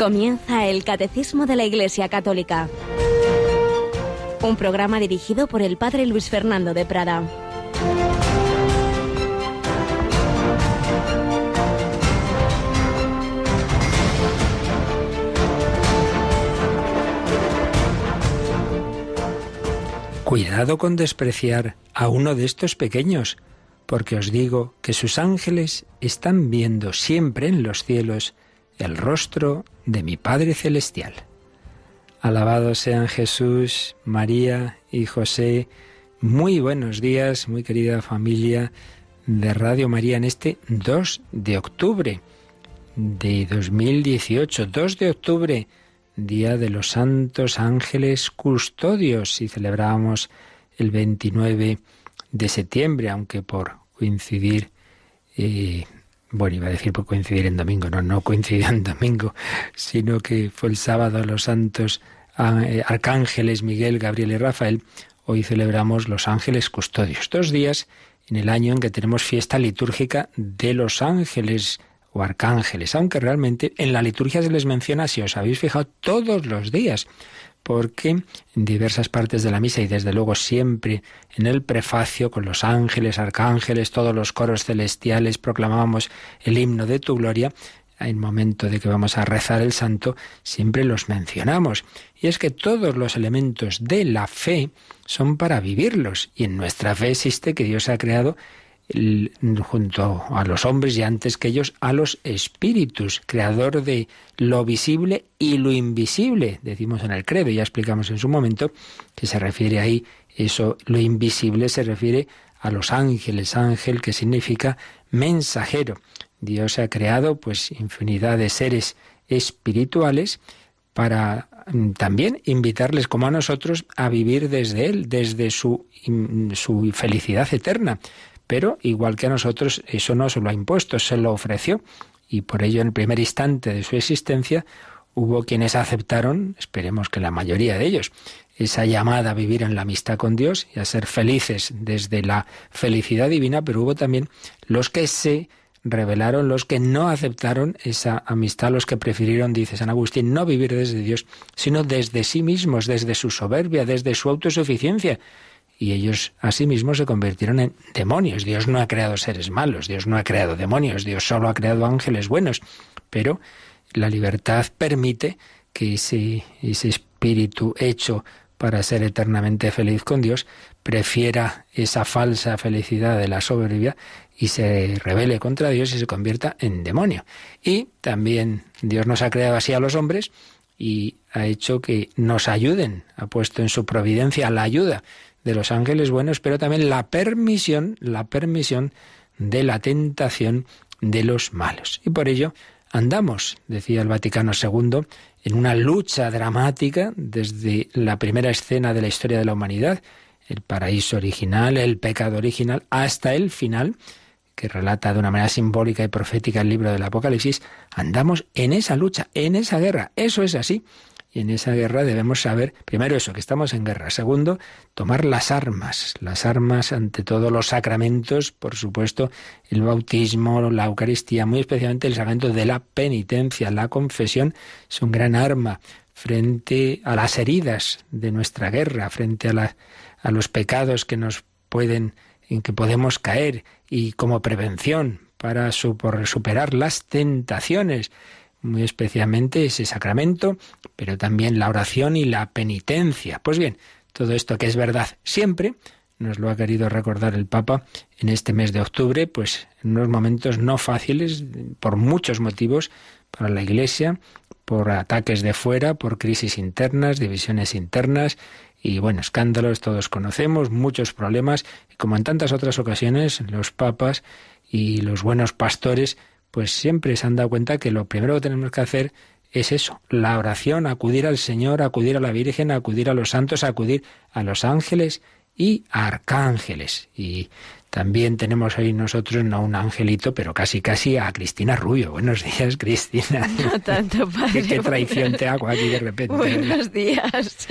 Comienza el Catecismo de la Iglesia Católica. Un programa dirigido por el Padre Luis Fernando de Prada. Cuidado con despreciar a uno de estos pequeños, porque os digo que sus ángeles están viendo siempre en los cielos el rostro de mi Padre Celestial. Alabados sean Jesús, María y José. Muy buenos días, muy querida familia de Radio María, en este 2 de octubre de 2018, 2 de octubre, Día de los Santos Ángeles Custodios, y celebrábamos el 29 de septiembre, aunque por coincidir eh, bueno, iba a decir por coincidir en domingo, no, no coincidió en domingo, sino que fue el sábado los santos eh, arcángeles Miguel, Gabriel y Rafael. Hoy celebramos los ángeles custodios. Dos días en el año en que tenemos fiesta litúrgica de los ángeles o arcángeles, aunque realmente en la liturgia se les menciona, si os habéis fijado, todos los días porque en diversas partes de la misa y desde luego siempre en el prefacio con los ángeles, arcángeles, todos los coros celestiales proclamábamos el himno de tu gloria, en el momento de que vamos a rezar el santo, siempre los mencionamos. Y es que todos los elementos de la fe son para vivirlos. Y en nuestra fe existe que Dios ha creado junto a los hombres y antes que ellos a los espíritus, creador de lo visible y lo invisible, decimos en el credo, ya explicamos en su momento que se refiere ahí, eso, lo invisible se refiere a los ángeles, ángel que significa mensajero. Dios ha creado pues infinidad de seres espirituales para mm, también invitarles como a nosotros a vivir desde Él, desde su, mm, su felicidad eterna, pero igual que a nosotros, eso no se lo ha impuesto, se lo ofreció. Y por ello, en el primer instante de su existencia, hubo quienes aceptaron, esperemos que la mayoría de ellos, esa llamada a vivir en la amistad con Dios y a ser felices desde la felicidad divina, pero hubo también los que se revelaron, los que no aceptaron esa amistad, los que prefirieron, dice San Agustín, no vivir desde Dios, sino desde sí mismos, desde su soberbia, desde su autosuficiencia, y ellos mismos se convirtieron en demonios. Dios no ha creado seres malos, Dios no ha creado demonios, Dios solo ha creado ángeles buenos, pero la libertad permite que ese, ese espíritu hecho para ser eternamente feliz con Dios prefiera esa falsa felicidad de la soberbia y se rebele contra Dios y se convierta en demonio. Y también Dios nos ha creado así a los hombres y ha hecho que nos ayuden, ha puesto en su providencia la ayuda de los ángeles buenos, pero también la permisión, la permisión de la tentación de los malos. Y por ello andamos, decía el Vaticano II, en una lucha dramática desde la primera escena de la historia de la humanidad, el paraíso original, el pecado original, hasta el final, que relata de una manera simbólica y profética el libro del Apocalipsis, andamos en esa lucha, en esa guerra. Eso es así. Y en esa guerra debemos saber, primero eso, que estamos en guerra. Segundo, tomar las armas. Las armas ante todos los sacramentos, por supuesto, el bautismo, la Eucaristía, muy especialmente el sacramento de la penitencia, la confesión, es un gran arma frente a las heridas de nuestra guerra, frente a, a los pecados que nos pueden, en que podemos caer y como prevención para superar las tentaciones muy especialmente ese sacramento, pero también la oración y la penitencia. Pues bien, todo esto que es verdad siempre, nos lo ha querido recordar el Papa en este mes de octubre, pues en unos momentos no fáciles por muchos motivos para la Iglesia, por ataques de fuera, por crisis internas, divisiones internas y bueno, escándalos todos conocemos, muchos problemas y como en tantas otras ocasiones los papas y los buenos pastores pues siempre se han dado cuenta que lo primero que tenemos que hacer es eso, la oración, acudir al Señor, acudir a la Virgen, acudir a los santos, acudir a los ángeles y arcángeles. Y también tenemos hoy nosotros, no un angelito, pero casi casi a Cristina Rubio. Buenos días, Cristina. No tanto, padre. ¿Qué, traición te hago aquí de repente? Buenos días.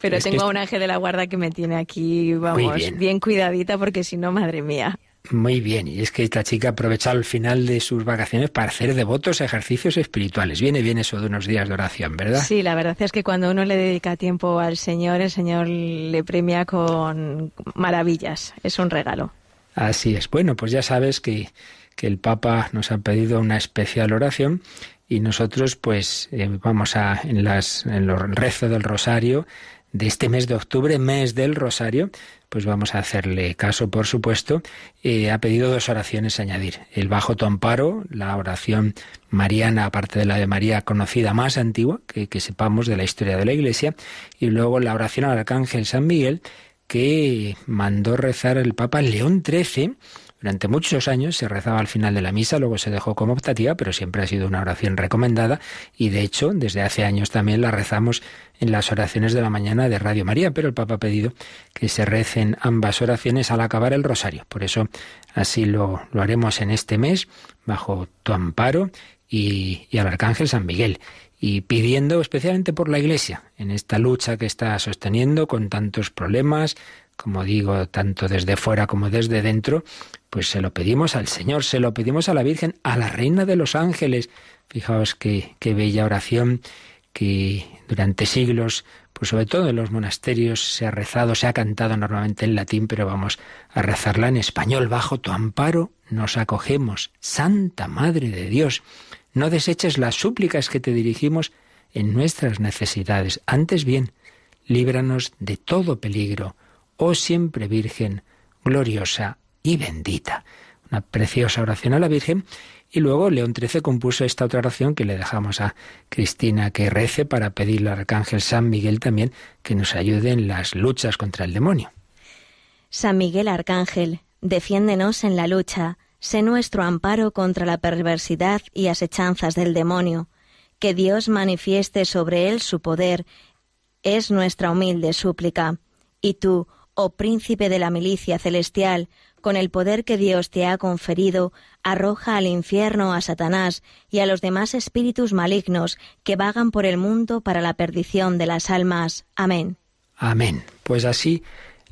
Pero tengo a un ángel de la guarda que me tiene aquí, vamos, bien. cuidadita, porque si no, madre mía. Muy bien, y es que esta chica aprovechado al final de sus vacaciones para hacer devotos ejercicios espirituales. Viene bien eso de unos días de oración, ¿verdad? Sí, la verdad es que cuando uno le dedica tiempo al Señor, el Señor le premia con maravillas. Es un regalo. Así es. Bueno, pues ya sabes que, el Papa nos ha pedido una especial oración y nosotros pues eh, vamos a en, las, en los rezos del rosario de este mes de octubre, mes del Rosario, pues vamos a hacerle caso, por supuesto. Eh, ha pedido dos oraciones a añadir. El Bajo Tomparo, la oración mariana, aparte de la de María conocida más antigua, que, que sepamos de la historia de la Iglesia, y luego la oración al Arcángel San Miguel, que mandó rezar el Papa León XIII durante muchos años se rezaba al final de la misa, luego se dejó como optativa, pero siempre ha sido una oración recomendada y de hecho desde hace años también la rezamos en las oraciones de la mañana de Radio María, pero el Papa ha pedido que se recen ambas oraciones al acabar el rosario. Por eso así lo, haremos en este mes, bajo tu amparo y al Arcángel San Miguel y pidiendo especialmente por la Iglesia, en esta lucha que está sosteniendo con tantos problemas, como digo, tanto desde fuera como desde dentro, pues se lo pedimos al Señor, se lo pedimos a la Virgen, a la Reina de los Ángeles. Fijaos qué, bella oración que durante siglos, pues sobre todo en los monasterios, se ha rezado, se ha cantado normalmente en latín, pero vamos a rezarla en español. Bajo tu amparo nos acogemos, Santa Madre de Dios. No deseches las súplicas que te dirigimos en nuestras necesidades. Antes bien, líbranos de todo peligro. Oh siempre Virgen, gloriosa y bendita. Una preciosa oración a la Virgen. Y luego León XIII compuso esta otra oración que le dejamos a Cristina que rece para pedirle al arcángel San Miguel también que nos ayude en las luchas contra el demonio. San Miguel Arcángel, defiéndenos en la lucha, sé nuestro amparo contra la perversidad y asechanzas del demonio. Que Dios manifieste sobre él su poder, es nuestra humilde súplica. Y tú, oh príncipe de la milicia celestial, con el poder que Dios te ha conferido, arroja al infierno a Satanás y a los demás espíritus malignos que vagan por el mundo para la perdición de las almas. Amén. Amén. Pues así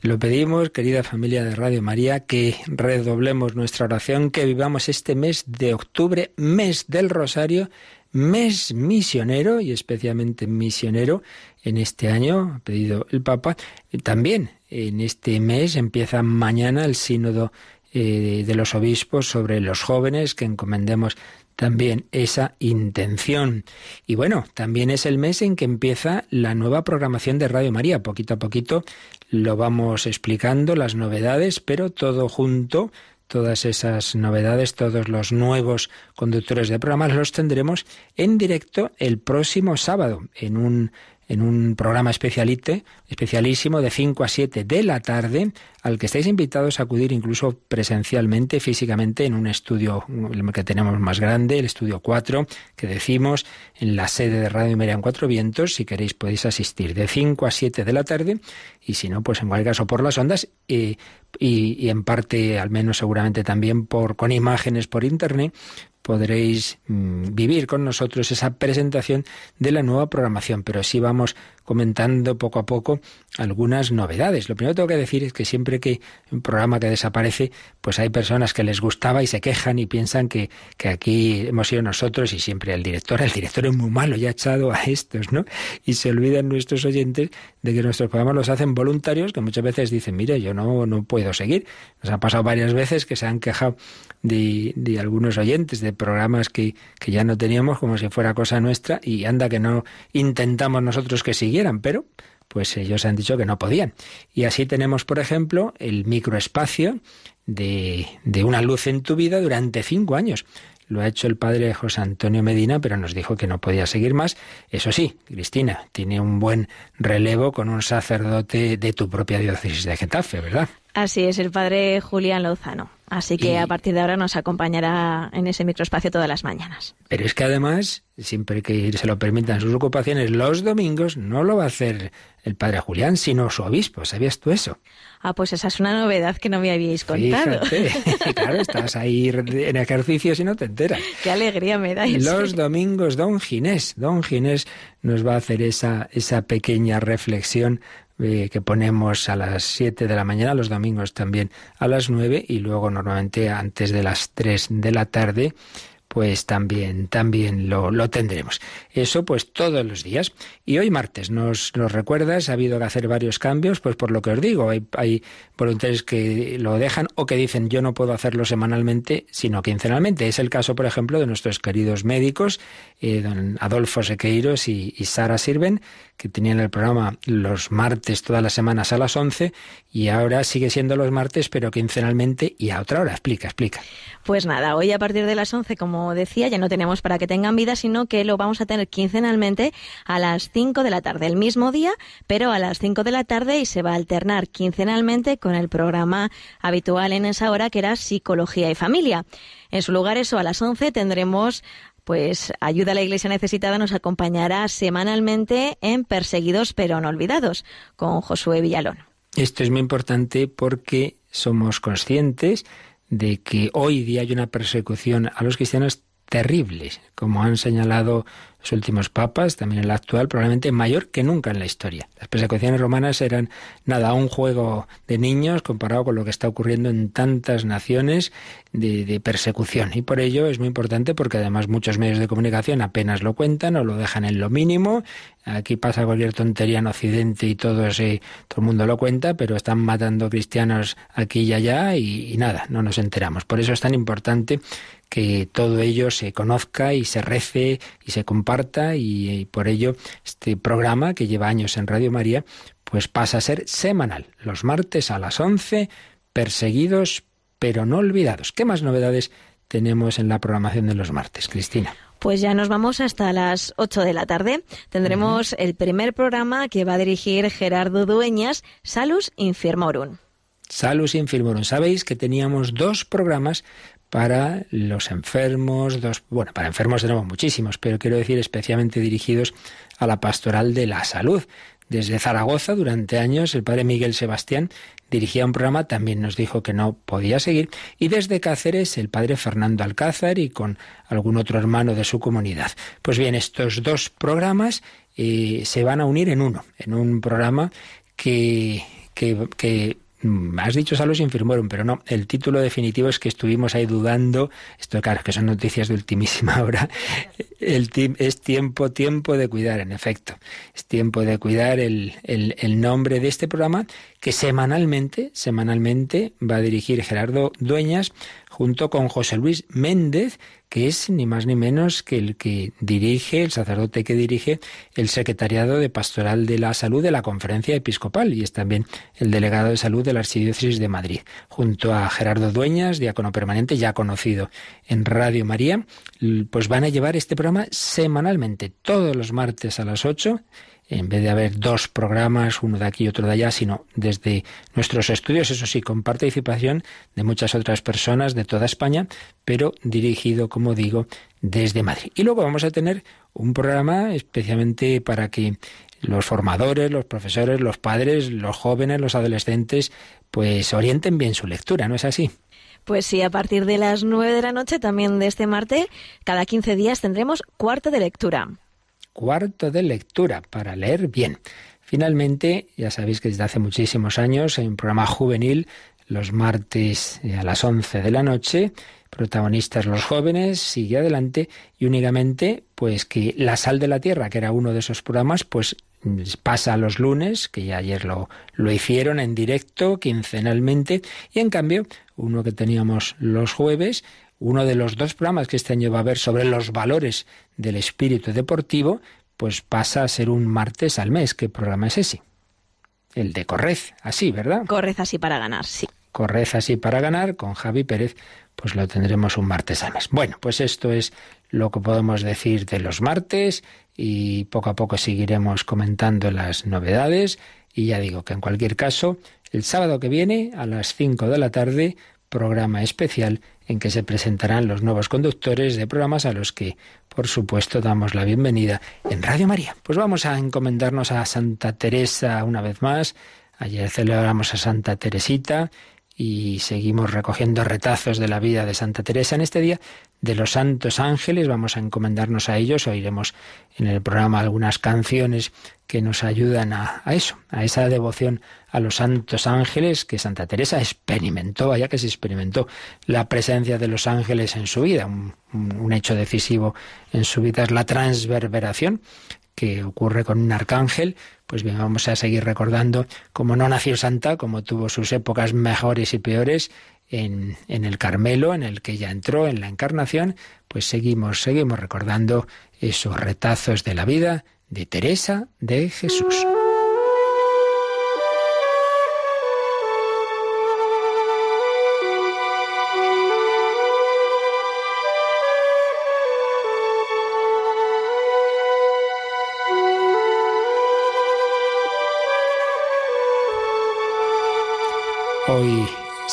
lo pedimos, querida familia de Radio María, que redoblemos nuestra oración, que vivamos este mes de octubre, mes del Rosario, mes misionero y especialmente misionero en este año, ha pedido el Papa, también en este mes, empieza mañana el sínodo eh, de los obispos sobre los jóvenes, que encomendemos también esa intención. Y bueno, también es el mes en que empieza la nueva programación de Radio María. Poquito a poquito lo vamos explicando, las novedades, pero todo junto, todas esas novedades, todos los nuevos conductores de programas los tendremos en directo el próximo sábado en un en un programa especialite, especialísimo de 5 a 7 de la tarde, al que estáis invitados a acudir incluso presencialmente, físicamente, en un estudio que tenemos más grande, el estudio 4, que decimos en la sede de Radio meridian en Cuatro Vientos. Si queréis podéis asistir de 5 a 7 de la tarde y si no, pues en cualquier caso por las ondas y, y en parte, al menos seguramente también por con imágenes por internet, podréis mm, vivir con nosotros esa presentación de la nueva programación, pero sí vamos comentando poco a poco algunas novedades. Lo primero que tengo que decir es que siempre que un programa que desaparece, pues hay personas que les gustaba y se quejan y piensan que, que aquí hemos sido nosotros y siempre el director, el director es muy malo, y ha echado a estos, ¿no? Y se olvidan nuestros oyentes de que nuestros programas los hacen voluntarios, que muchas veces dicen, mire, yo no, no puedo seguir. Nos ha pasado varias veces que se han quejado de, algunos oyentes, de programas que, ya no teníamos como si fuera cosa nuestra y anda que no intentamos nosotros que si pero pues ellos han dicho que no podían. Y así tenemos, por ejemplo, el microespacio de, de una luz en tu vida durante cinco años. Lo ha hecho el padre José Antonio Medina, pero nos dijo que no podía seguir más. Eso sí, Cristina, tiene un buen relevo con un sacerdote de tu propia diócesis de Getafe, ¿verdad? Así es, el padre Julián Lozano. Así que a partir de ahora nos acompañará en ese microespacio todas las mañanas. Pero es que además, siempre que se lo permitan sus ocupaciones, los domingos no lo va a hacer el padre Julián, sino su obispo. ¿Sabías tú eso? Ah, pues esa es una novedad que no me habíais contado. claro, estás ahí en ejercicio y no te enteras. Qué alegría me dais. Los domingos, don Ginés, don Ginés nos va a hacer esa, esa pequeña reflexión eh, que ponemos a las 7 de la mañana, los domingos también a las 9 y luego normalmente antes de las 3 de la tarde pues también, también lo, tendremos. Eso pues todos los días. Y hoy martes, nos, lo recuerdas, ha habido que hacer varios cambios, pues por lo que os digo, hay, voluntarios que lo dejan o que dicen yo no puedo hacerlo semanalmente, sino quincenalmente. Es el caso, por ejemplo, de nuestros queridos médicos eh, don Adolfo Sequeiros y, y, Sara Sirven, que tenían el programa los martes todas las semanas a las 11 y ahora sigue siendo los martes, pero quincenalmente y a otra hora. Explica, explica. Pues nada, hoy a partir de las 11, como decía, ya no tenemos para que tengan vida, sino que lo vamos a tener quincenalmente a las 5 de la tarde, el mismo día, pero a las 5 de la tarde y se va a alternar quincenalmente con el programa habitual en esa hora que era Psicología y Familia. En su lugar, eso a las 11 tendremos pues Ayuda a la Iglesia Necesitada nos acompañará semanalmente en Perseguidos pero no olvidados con Josué Villalón. Esto es muy importante porque somos conscientes de que hoy día hay una persecución a los cristianos terribles, como han señalado los últimos papas, también el actual, probablemente mayor que nunca en la historia. Las persecuciones romanas eran nada, un juego de niños comparado con lo que está ocurriendo en tantas naciones de, persecución. Y por ello es muy importante porque además muchos medios de comunicación apenas lo cuentan o lo dejan en lo mínimo. Aquí pasa cualquier tontería en Occidente y todo, ese, todo el mundo lo cuenta, pero están matando cristianos aquí y allá y nada, no nos enteramos. Por eso es tan importante que todo ello se conozca y se rece y se comparta y, por ello este programa que lleva años en Radio María pues pasa a ser semanal, los martes a las 11, perseguidos pero no olvidados. ¿Qué más novedades tenemos en la programación de los martes, Cristina? Pues ya nos vamos hasta las 8 de la tarde. Tendremos el primer programa que va a dirigir Gerardo Dueñas, Salus Infirmorum. Salus Infirmorum. Sabéis que teníamos dos programas para los enfermos, dos, bueno, para enfermos tenemos muchísimos, pero quiero decir especialmente dirigidos a la pastoral de la salud. Desde Zaragoza, durante años, el padre Miguel Sebastián dirigía un programa, también nos dijo que no podía seguir, y desde Cáceres el padre Fernando Alcázar y con algún otro hermano de su comunidad. Pues bien, estos dos programas eh, se van a unir en uno, en un programa que Mm, has dicho salvo sin pero no. El título definitivo es que estuvimos ahí dudando. Esto, claro, que son noticias de ultimísima hora. El es tiempo, tiempo de cuidar, en efecto. Es tiempo de cuidar el, el, el nombre de este programa que semanalmente, semanalmente va a dirigir Gerardo Dueñas junto con José Luis Méndez, que es ni más ni menos que el que dirige, el sacerdote que dirige el Secretariado de Pastoral de la Salud de la Conferencia Episcopal y es también el delegado de salud de la Archidiócesis de Madrid. Junto a Gerardo Dueñas, diácono permanente ya conocido en Radio María, pues van a llevar este programa semanalmente, todos los martes a las 8 en vez de haber dos programas, uno de aquí y otro de allá, sino desde nuestros estudios, eso sí, con participación de muchas otras personas de toda España, pero dirigido, como digo, desde Madrid. Y luego vamos a tener un programa especialmente para que los formadores, los profesores, los padres, los jóvenes, los adolescentes, pues orienten bien su lectura, ¿no es así? Pues sí, a partir de las 9 de la noche también de este martes, cada 15 días tendremos cuarto de lectura cuarto de lectura para leer bien. Finalmente, ya sabéis que desde hace muchísimos años hay un programa juvenil los martes a las 11 de la noche, protagonistas los jóvenes, sigue adelante y únicamente pues que La sal de la tierra, que era uno de esos programas, pues pasa los lunes, que ya ayer lo, lo hicieron en directo quincenalmente, y en cambio uno que teníamos los jueves, uno de los dos programas que este año va a haber sobre los valores del espíritu deportivo, pues pasa a ser un martes al mes. ¿Qué programa es ese? El de Correz, así, ¿verdad? Correz así para ganar, sí. Correz así para ganar con Javi Pérez, pues lo tendremos un martes al mes. Bueno, pues esto es lo que podemos decir de los martes y poco a poco seguiremos comentando las novedades y ya digo que en cualquier caso, el sábado que viene a las 5 de la tarde, programa especial en que se presentarán los nuevos conductores de programas a los que, por supuesto, damos la bienvenida en Radio María. Pues vamos a encomendarnos a Santa Teresa una vez más. Ayer celebramos a Santa Teresita y seguimos recogiendo retazos de la vida de Santa Teresa en este día de los santos ángeles. Vamos a encomendarnos a ellos. Oiremos en el programa algunas canciones que nos ayudan a, eso, a esa devoción a los santos ángeles que Santa Teresa experimentó, allá que se experimentó la presencia de los ángeles en su vida. Un, hecho decisivo en su vida es la transverberación que ocurre con un arcángel, pues bien, vamos a seguir recordando cómo no nació santa, cómo tuvo sus épocas mejores y peores, en, el Carmelo, en el que ya entró en la encarnación, pues seguimos, seguimos recordando esos retazos de la vida de Teresa de Jesús.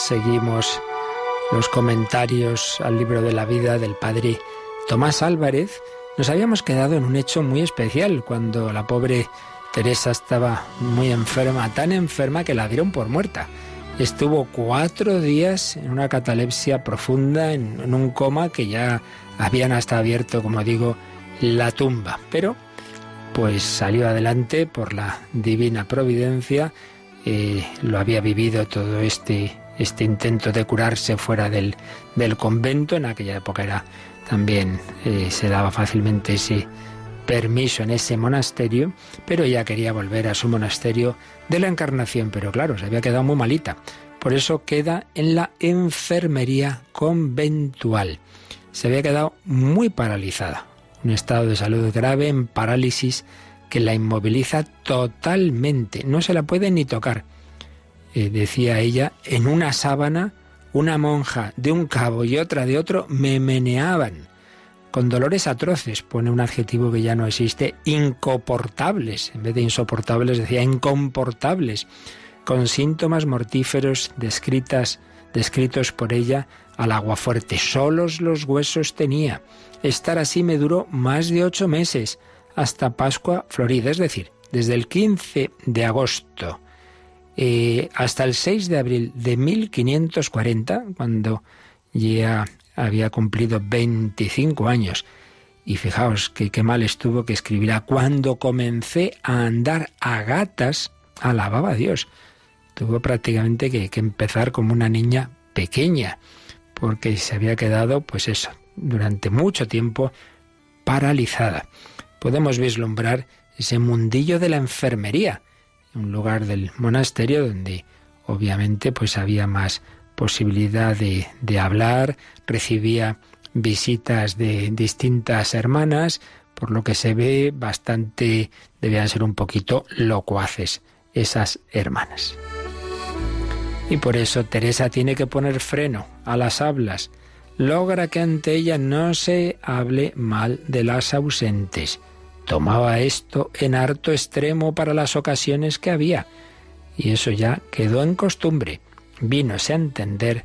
seguimos los comentarios al libro de la vida del padre Tomás Álvarez, nos habíamos quedado en un hecho muy especial cuando la pobre Teresa estaba muy enferma, tan enferma que la dieron por muerta. Estuvo cuatro días en una catalepsia profunda, en, un coma que ya habían hasta abierto, como digo, la tumba. Pero, pues salió adelante por la divina providencia, eh, lo había vivido todo este este intento de curarse fuera del, convento. En aquella época era también eh, se daba fácilmente ese permiso en ese monasterio, pero ella quería volver a su monasterio de la Encarnación, pero claro, se había quedado muy malita. Por eso queda en la enfermería conventual. Se había quedado muy paralizada, un estado de salud grave en parálisis que la inmoviliza totalmente, no se la puede ni tocar. Eh, decía ella, en una sábana, una monja de un cabo y otra de otro me meneaban con dolores atroces, pone un adjetivo que ya no existe, incoportables, en vez de insoportables decía incomportables, con síntomas mortíferos descritas, descritos por ella al agua fuerte... Solos los huesos tenía. Estar así me duró más de ocho meses, hasta Pascua Florida, es decir, desde el 15 de agosto eh, hasta el 6 de abril de 1540, cuando ya había cumplido 25 años. Y fijaos que qué mal estuvo que escribirá, cuando comencé a andar a gatas, alababa a Dios. Tuvo prácticamente que, que empezar como una niña pequeña, porque se había quedado, pues eso, durante mucho tiempo paralizada. Podemos vislumbrar ese mundillo de la enfermería, un lugar del monasterio donde obviamente pues había más posibilidad de, de hablar, recibía visitas de distintas hermanas, por lo que se ve bastante, debían ser un poquito locuaces esas hermanas. Y por eso Teresa tiene que poner freno a las hablas. Logra que ante ella no se hable mal de las ausentes. Tomaba esto en harto extremo para las ocasiones que había, y eso ya quedó en costumbre. Vínose a entender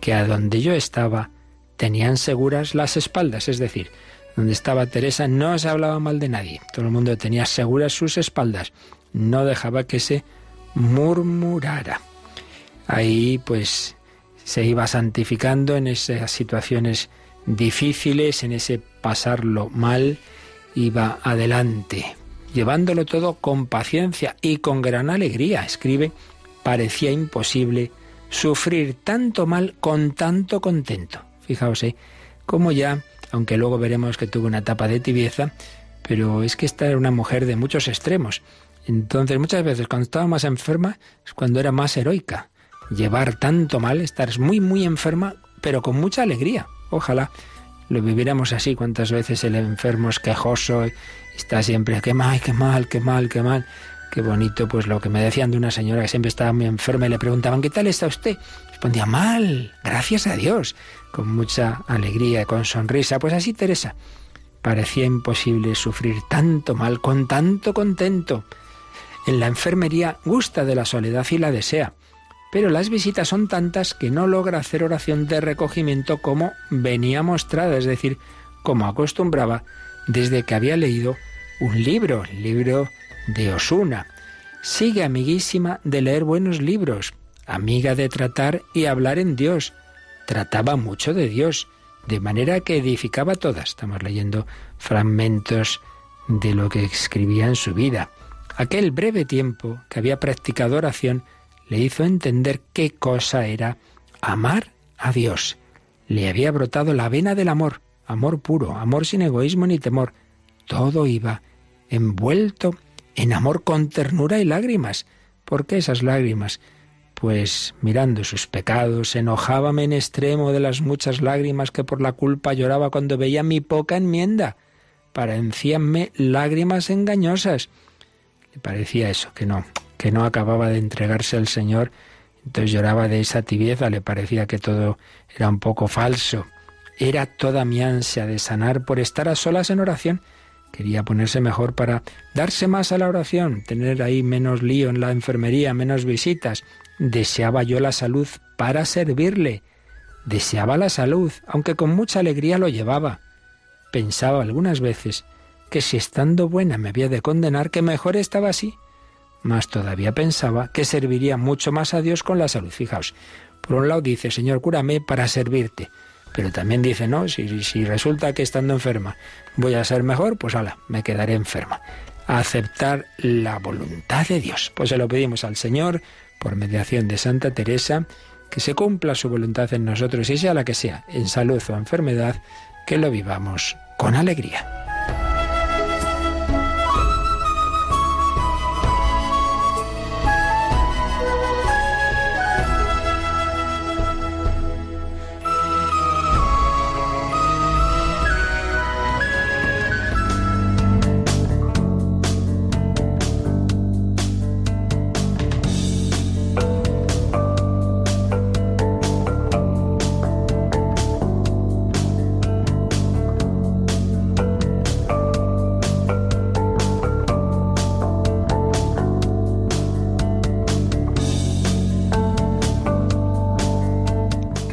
que a donde yo estaba tenían seguras las espaldas, es decir, donde estaba Teresa no se hablaba mal de nadie, todo el mundo tenía seguras sus espaldas, no dejaba que se murmurara. Ahí pues se iba santificando en esas situaciones difíciles, en ese pasarlo mal, iba adelante, llevándolo todo con paciencia y con gran alegría, escribe, parecía imposible sufrir tanto mal con tanto contento. Fijaos, eh, cómo como ya, aunque luego veremos que tuvo una etapa de tibieza, pero es que esta era una mujer de muchos extremos. Entonces, muchas veces cuando estaba más enferma es cuando era más heroica. Llevar tanto mal, estar muy, muy enferma, pero con mucha alegría. Ojalá lo viviéramos así. ¿Cuántas veces el enfermo es quejoso, está siempre, qué mal, qué mal, qué mal, qué mal? Qué bonito, pues lo que me decían de una señora que siempre estaba muy enferma y le preguntaban, ¿qué tal está usted? Respondía, mal, gracias a Dios, con mucha alegría, y con sonrisa. Pues así, Teresa, parecía imposible sufrir tanto mal, con tanto contento. En la enfermería gusta de la soledad y la desea pero las visitas son tantas que no logra hacer oración de recogimiento como venía mostrada, es decir, como acostumbraba desde que había leído un libro, el libro de Osuna. Sigue amiguísima de leer buenos libros, amiga de tratar y hablar en Dios. Trataba mucho de Dios, de manera que edificaba todas. Estamos leyendo fragmentos de lo que escribía en su vida. Aquel breve tiempo que había practicado oración le hizo entender qué cosa era amar a Dios. Le había brotado la vena del amor, amor puro, amor sin egoísmo ni temor. Todo iba envuelto en amor con ternura y lágrimas. ¿Por qué esas lágrimas? Pues mirando sus pecados, enojábame en extremo de las muchas lágrimas que por la culpa lloraba cuando veía mi poca enmienda. Parecíanme lágrimas engañosas. Le parecía eso, que no, que no acababa de entregarse al Señor, entonces lloraba de esa tibieza, le parecía que todo era un poco falso. Era toda mi ansia de sanar por estar a solas en oración. Quería ponerse mejor para darse más a la oración, tener ahí menos lío en la enfermería, menos visitas. Deseaba yo la salud para servirle. Deseaba la salud, aunque con mucha alegría lo llevaba. Pensaba algunas veces que si estando buena me había de condenar, que mejor estaba así. Mas todavía pensaba que serviría mucho más a Dios con la salud. Fijaos, por un lado dice, Señor, cúrame para servirte. Pero también dice, no, si, si resulta que estando enferma voy a ser mejor, pues ala, me quedaré enferma. Aceptar la voluntad de Dios. Pues se lo pedimos al Señor, por mediación de Santa Teresa, que se cumpla su voluntad en nosotros y sea la que sea, en salud o enfermedad, que lo vivamos con alegría.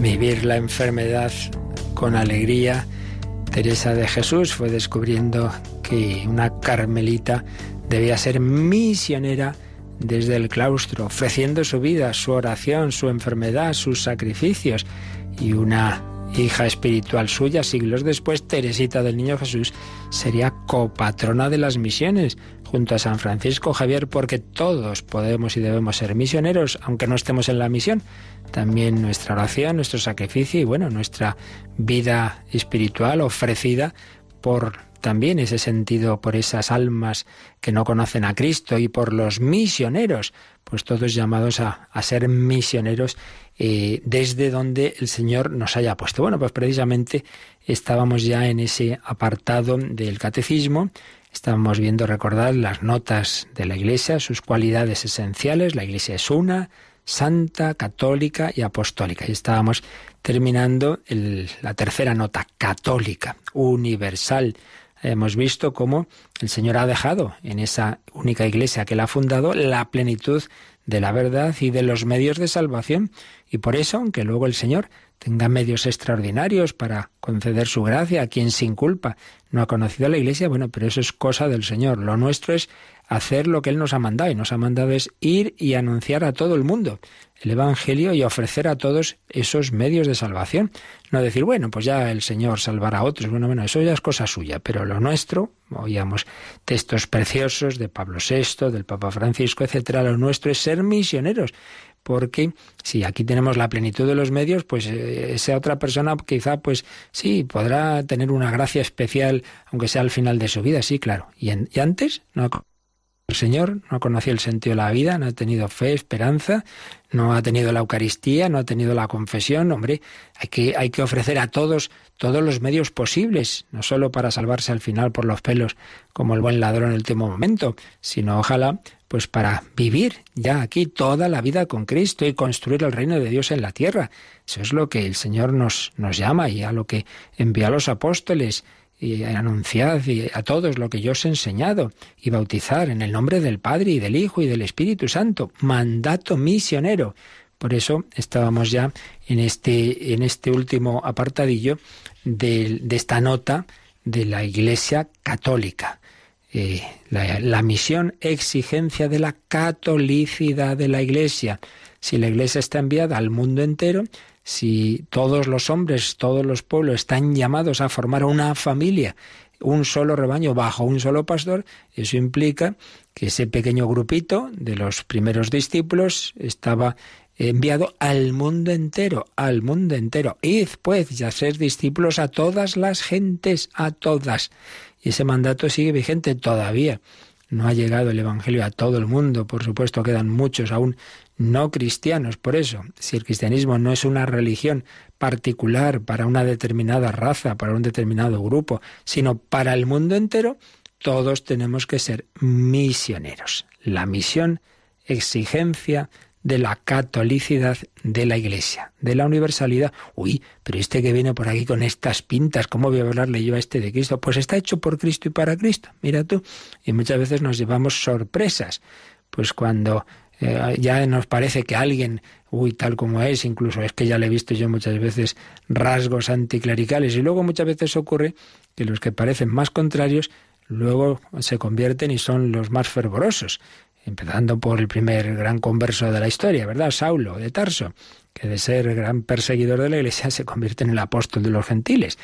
vivir la enfermedad con alegría. Teresa de Jesús fue descubriendo que una carmelita debía ser misionera desde el claustro, ofreciendo su vida, su oración, su enfermedad, sus sacrificios. Y una hija espiritual suya, siglos después, Teresita del Niño Jesús, sería copatrona de las misiones, junto a San Francisco Javier, porque todos podemos y debemos ser misioneros, aunque no estemos en la misión. También nuestra oración, nuestro sacrificio y bueno, nuestra vida espiritual ofrecida por también ese sentido, por esas almas que no conocen a Cristo y por los misioneros, pues todos llamados a, ser misioneros eh, desde donde el Señor nos haya puesto. Bueno, pues precisamente estábamos ya en ese apartado del catecismo Estamos viendo, recordar las notas de la Iglesia, sus cualidades esenciales. La Iglesia es una, santa, católica y apostólica. Y estábamos terminando la tercera nota, católica, universal. Hemos visto cómo el Señor ha dejado en esa única iglesia que la ha fundado la plenitud de la verdad y de los medios de salvación. Y por eso, aunque luego el Señor tenga medios extraordinarios para conceder su gracia a quien sin culpa no ha conocido a la Iglesia, bueno, pero eso es cosa del Señor. Lo nuestro es hacer lo que Él nos ha mandado y nos ha mandado es ir y anunciar a todo el mundo el Evangelio y ofrecer a todos esos medios de salvación. No decir, bueno, pues ya el Señor salvará a otros, bueno, bueno, eso ya es cosa suya, pero lo nuestro, oíamos textos preciosos de Pablo VI, del Papa Francisco, etcétera, lo nuestro es ser misioneros, porque si aquí tenemos la plenitud de los medios, pues eh, esa otra persona quizá, pues sí, podrá tener una gracia especial, aunque sea al final de su vida, sí, claro. Y, y antes, no el Señor no conocía el sentido de la vida, no ha tenido fe, esperanza, no ha tenido la Eucaristía, no ha tenido la confesión. Hombre, hay que, hay que ofrecer a todos todos los medios posibles, no solo para salvarse al final por los pelos, como el buen ladrón en el último momento, sino ojalá pues para vivir ya aquí toda la vida con Cristo y construir el reino de Dios en la tierra. Eso es lo que el Señor nos, nos llama y a lo que envía a los apóstoles y anunciad a todos lo que yo os he enseñado y bautizar en el nombre del Padre y del Hijo y del Espíritu Santo, mandato misionero. Por eso estábamos ya en este, en este último apartadillo de, esta nota de la Iglesia Católica. Eh, la, la misión, exigencia de la catolicidad de la Iglesia. Si la Iglesia está enviada al mundo entero, si todos los hombres, todos los pueblos están llamados a formar una familia, un solo rebaño bajo un solo pastor, eso implica que ese pequeño grupito de los primeros discípulos estaba enviado al mundo entero, al mundo entero. Id pues ya ser discípulos a todas las gentes, a todas. Y ese mandato sigue vigente todavía no ha llegado el Evangelio a todo el mundo, por supuesto quedan muchos aún no cristianos. Por eso, si el cristianismo no es una religión particular para una determinada raza, para un determinado grupo, sino para el mundo entero, todos tenemos que ser misioneros. La misión, exigencia de la catolicidad de la Iglesia, de la universalidad. Uy, pero este que viene por aquí con estas pintas, ¿cómo voy a hablarle yo a este de Cristo? Pues está hecho por Cristo y para Cristo, mira tú. Y muchas veces nos llevamos sorpresas, pues cuando eh, ya nos parece que alguien, uy, tal como es, incluso es que ya le he visto yo muchas veces rasgos anticlericales. Y luego muchas veces ocurre que los que parecen más contrarios luego se convierten y son los más fervorosos empezando por el primer gran converso de la historia, ¿verdad? Saulo de Tarso, que de ser gran perseguidor de la Iglesia se convierte en el apóstol de los gentiles.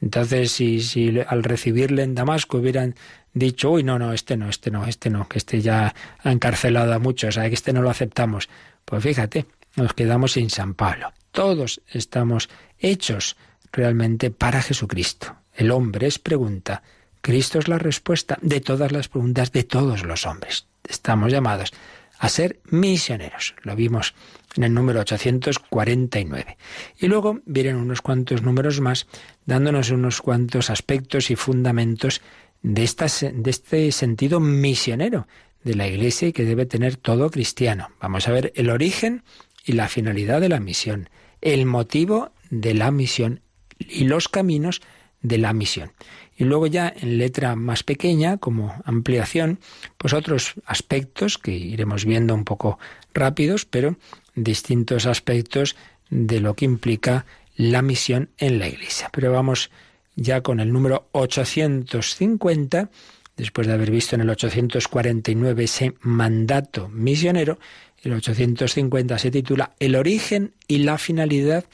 Entonces, si, si al recibirle en Damasco hubieran dicho, uy, no, no, este no, este no, este no, que este ya ha encarcelado a muchos, que este no lo aceptamos, pues fíjate, nos quedamos sin San Pablo. Todos estamos hechos realmente para Jesucristo. El hombre es pregunta Cristo es la respuesta de todas las preguntas de todos los hombres. Estamos llamados a ser misioneros. Lo vimos en el número 849. Y luego vienen unos cuantos números más dándonos unos cuantos aspectos y fundamentos de, de este sentido misionero de la Iglesia y que debe tener todo cristiano. Vamos a ver el origen y la finalidad de la misión, el motivo de la misión y los caminos de la misión. Y luego ya en letra más pequeña, como ampliación, pues otros aspectos que iremos viendo un poco rápidos, pero distintos aspectos de lo que implica la misión en la Iglesia. Pero vamos ya con el número 850, después de haber visto en el 849 ese mandato misionero, el 850 se titula El origen y la finalidad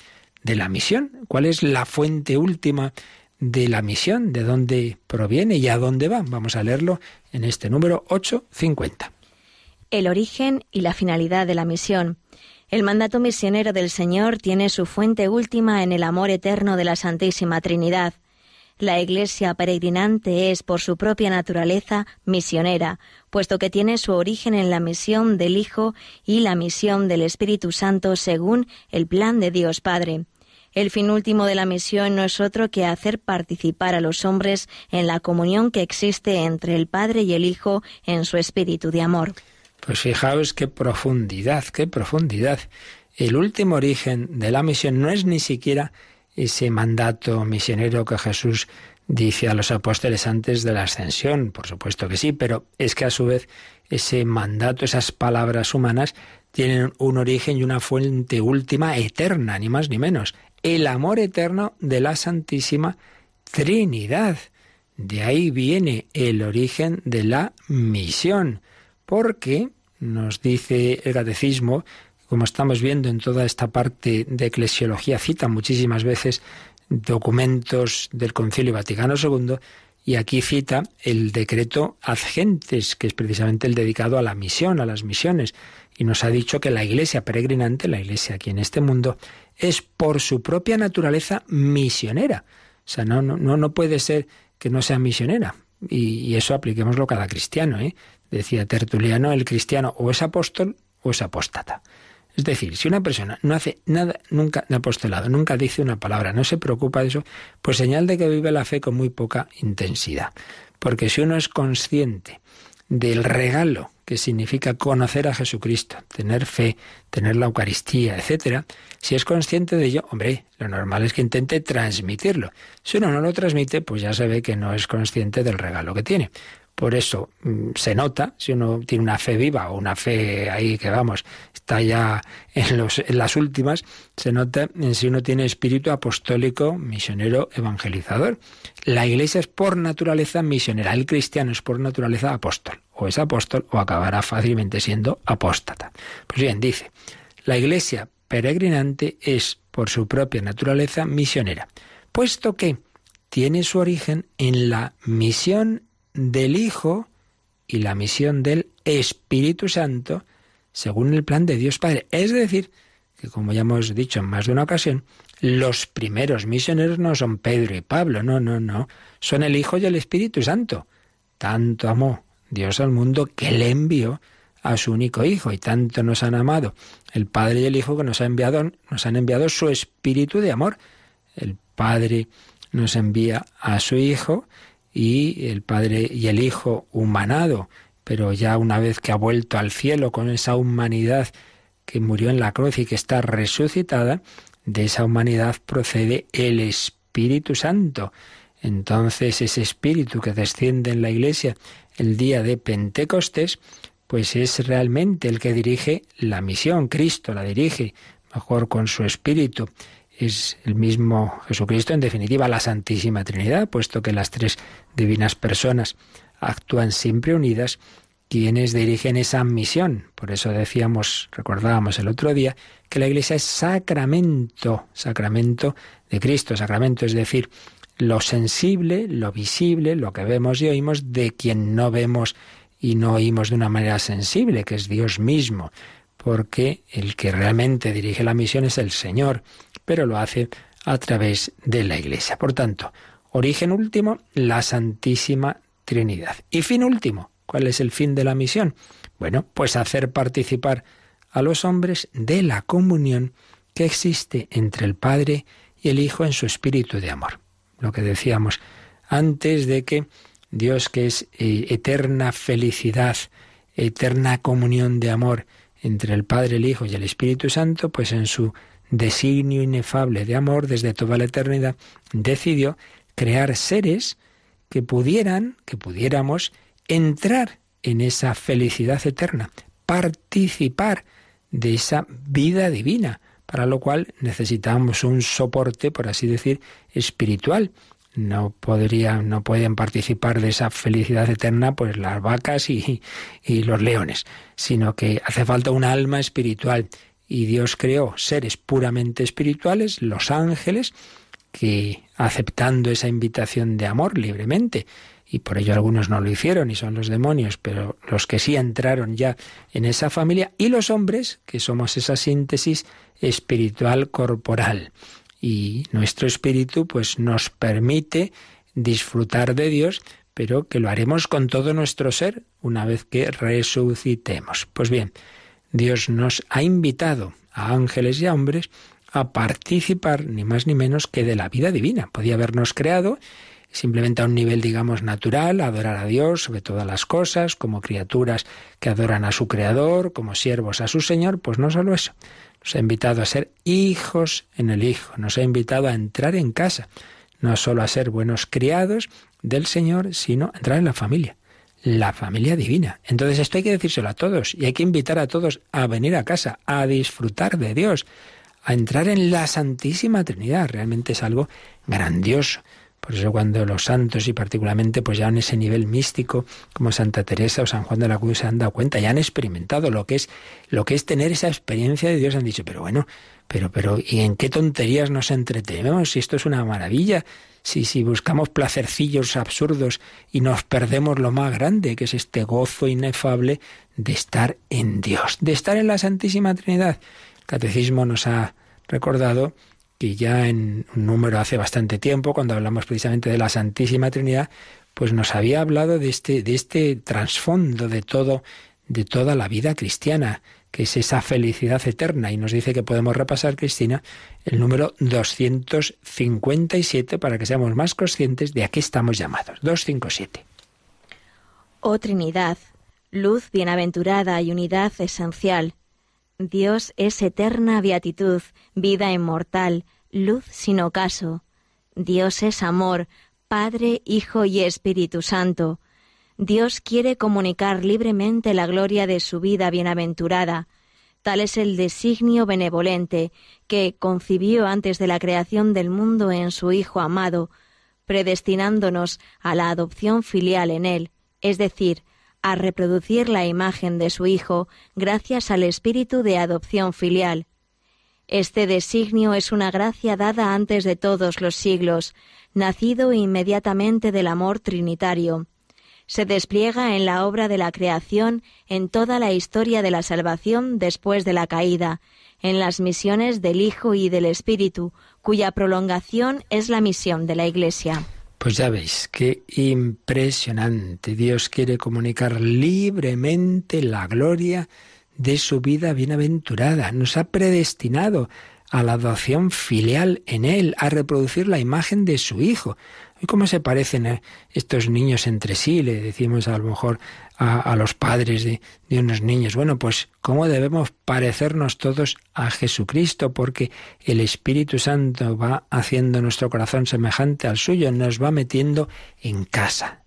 de la misión. ¿Cuál es la fuente última de la misión, de dónde proviene y a dónde va. Vamos a leerlo en este número 850. El origen y la finalidad de la misión. El mandato misionero del Señor tiene su fuente última en el amor eterno de la Santísima Trinidad. La Iglesia peregrinante es, por su propia naturaleza, misionera, puesto que tiene su origen en la misión del Hijo y la misión del Espíritu Santo según el plan de Dios Padre. El fin último de la misión no es otro que hacer participar a los hombres en la comunión que existe entre el Padre y el Hijo en su espíritu de amor. Pues fijaos qué profundidad, qué profundidad. El último origen de la misión no es ni siquiera ese mandato misionero que Jesús dice a los apóstoles antes de la ascensión. Por supuesto que sí, pero es que a su vez ese mandato, esas palabras humanas, tienen un origen y una fuente última eterna, ni más ni menos. El amor eterno de la Santísima Trinidad. De ahí viene el origen de la misión, porque nos dice el catecismo, como estamos viendo en toda esta parte de eclesiología, cita muchísimas veces documentos del Concilio Vaticano II, y aquí cita el decreto Ad Gentes, que es precisamente el dedicado a la misión, a las misiones y nos ha dicho que la iglesia peregrinante, la iglesia aquí en este mundo, es por su propia naturaleza misionera. O sea, no, no, no puede ser que no sea misionera. Y, eso apliquémoslo cada cristiano. ¿eh? Decía Tertuliano, el cristiano o es apóstol o es apóstata. Es decir, si una persona no hace nada nunca de apostolado, nunca dice una palabra, no se preocupa de eso, pues señal de que vive la fe con muy poca intensidad. Porque si uno es consciente del regalo que significa conocer a Jesucristo, tener fe, tener la Eucaristía, etc., si es consciente de ello, hombre, lo normal es que intente transmitirlo. Si uno no lo transmite, pues ya se ve que no es consciente del regalo que tiene. Por eso mm, se nota, si uno tiene una fe viva o una fe ahí que vamos, está ya en, las últimas, se nota si uno tiene espíritu apostólico, misionero, evangelizador. La iglesia es por naturaleza misionera, el cristiano es por naturaleza apóstol, o es apóstol o acabará fácilmente siendo apóstata. Pues bien, dice, la iglesia peregrinante es por su propia naturaleza misionera, puesto que tiene su origen en la misión del Hijo y la misión del Espíritu Santo según el plan de Dios Padre. Es decir, que como ya hemos dicho en más de una ocasión, los primeros misioneros no son Pedro y Pablo, no, no, no, son el Hijo y el Espíritu Santo. Tanto amó Dios al mundo que le envió a su único Hijo y tanto nos han amado el Padre y el Hijo que nos, ha enviado, nos han enviado su Espíritu de amor. El Padre nos envía a su Hijo y el Padre y el Hijo humanado, pero ya una vez que ha vuelto al cielo con esa humanidad que murió en la cruz y que está resucitada, de esa humanidad procede el Espíritu Santo. Entonces ese Espíritu que desciende en la Iglesia el día de Pentecostés, pues es realmente el que dirige la misión, Cristo la dirige, mejor con su Espíritu, es el mismo Jesucristo, en definitiva la Santísima Trinidad, puesto que las tres divinas personas actúan siempre unidas, quienes dirigen esa misión. Por eso decíamos, recordábamos el otro día, que la Iglesia es sacramento, sacramento de Cristo, sacramento, es decir, lo sensible, lo visible, lo que vemos y oímos de quien no vemos y no oímos de una manera sensible, que es Dios mismo, porque el que realmente dirige la misión es el Señor pero lo hace a través de la Iglesia. Por tanto, origen último, la Santísima Trinidad. Y fin último, ¿cuál es el fin de la misión? Bueno, pues hacer participar a los hombres de la comunión que existe entre el Padre y el Hijo en su espíritu de amor. Lo que decíamos antes de que Dios que es eh, eterna felicidad, eterna comunión de amor entre el Padre, el Hijo y el Espíritu Santo, pues en su designio inefable de amor desde toda la eternidad, decidió crear seres que pudieran, que pudiéramos entrar en esa felicidad eterna, participar de esa vida divina, para lo cual necesitamos un soporte, por así decir, espiritual. No podría, no pueden participar de esa felicidad eterna, pues las vacas y, y los leones, sino que hace falta un alma espiritual y Dios creó seres puramente espirituales, los ángeles, que aceptando esa invitación de amor libremente, y por ello algunos no lo hicieron y son los demonios, pero los que sí entraron ya en esa familia, y los hombres, que somos esa síntesis espiritual corporal. Y nuestro espíritu pues nos permite disfrutar de Dios, pero que lo haremos con todo nuestro ser una vez que resucitemos. Pues bien, Dios nos ha invitado a ángeles y a hombres a participar ni más ni menos que de la vida divina. Podía habernos creado simplemente a un nivel, digamos, natural, adorar a Dios sobre todas las cosas, como criaturas que adoran a su Creador, como siervos a su Señor, pues no solo eso. Nos ha invitado a ser hijos en el Hijo, nos ha invitado a entrar en casa, no solo a ser buenos criados del Señor, sino a entrar en la familia la familia divina. Entonces esto hay que decírselo a todos y hay que invitar a todos a venir a casa, a disfrutar de Dios, a entrar en la Santísima Trinidad. Realmente es algo grandioso. Por eso cuando los santos y particularmente pues ya en ese nivel místico como Santa Teresa o San Juan de la Cruz se han dado cuenta, ya han experimentado lo que es lo que es tener esa experiencia de Dios, han dicho, pero bueno, pero, pero, ¿y en qué tonterías nos entretenemos? Si esto es una maravilla, si, si buscamos placercillos absurdos y nos perdemos lo más grande, que es este gozo inefable de estar en Dios, de estar en la Santísima Trinidad. El Catecismo nos ha recordado que ya en un número hace bastante tiempo, cuando hablamos precisamente de la Santísima Trinidad, pues nos había hablado de este, de este trasfondo de todo, de toda la vida cristiana, que es esa felicidad eterna. Y nos dice que podemos repasar, Cristina, el número 257 para que seamos más conscientes de a qué estamos llamados. 257. Oh Trinidad, luz bienaventurada y unidad esencial. Dios es eterna beatitud, vida inmortal, luz sin ocaso. Dios es amor, Padre, Hijo y Espíritu Santo. Dios quiere comunicar libremente la gloria de su vida bienaventurada. Tal es el designio benevolente que concibió antes de la creación del mundo en su Hijo amado, predestinándonos a la adopción filial en Él, es decir, a reproducir la imagen de su Hijo gracias al espíritu de adopción filial. Este designio es una gracia dada antes de todos los siglos, nacido inmediatamente del amor trinitario se despliega en la obra de la creación, en toda la historia de la salvación después de la caída, en las misiones del Hijo y del Espíritu, cuya prolongación es la misión de la Iglesia. Pues ya veis, qué impresionante. Dios quiere comunicar libremente la gloria de su vida bienaventurada. Nos ha predestinado a la adopción filial en Él, a reproducir la imagen de su Hijo, ¿Y cómo se parecen eh, estos niños entre sí? Le decimos a lo mejor a, los padres de, de, unos niños. Bueno, pues cómo debemos parecernos todos a Jesucristo, porque el Espíritu Santo va haciendo nuestro corazón semejante al suyo, nos va metiendo en casa.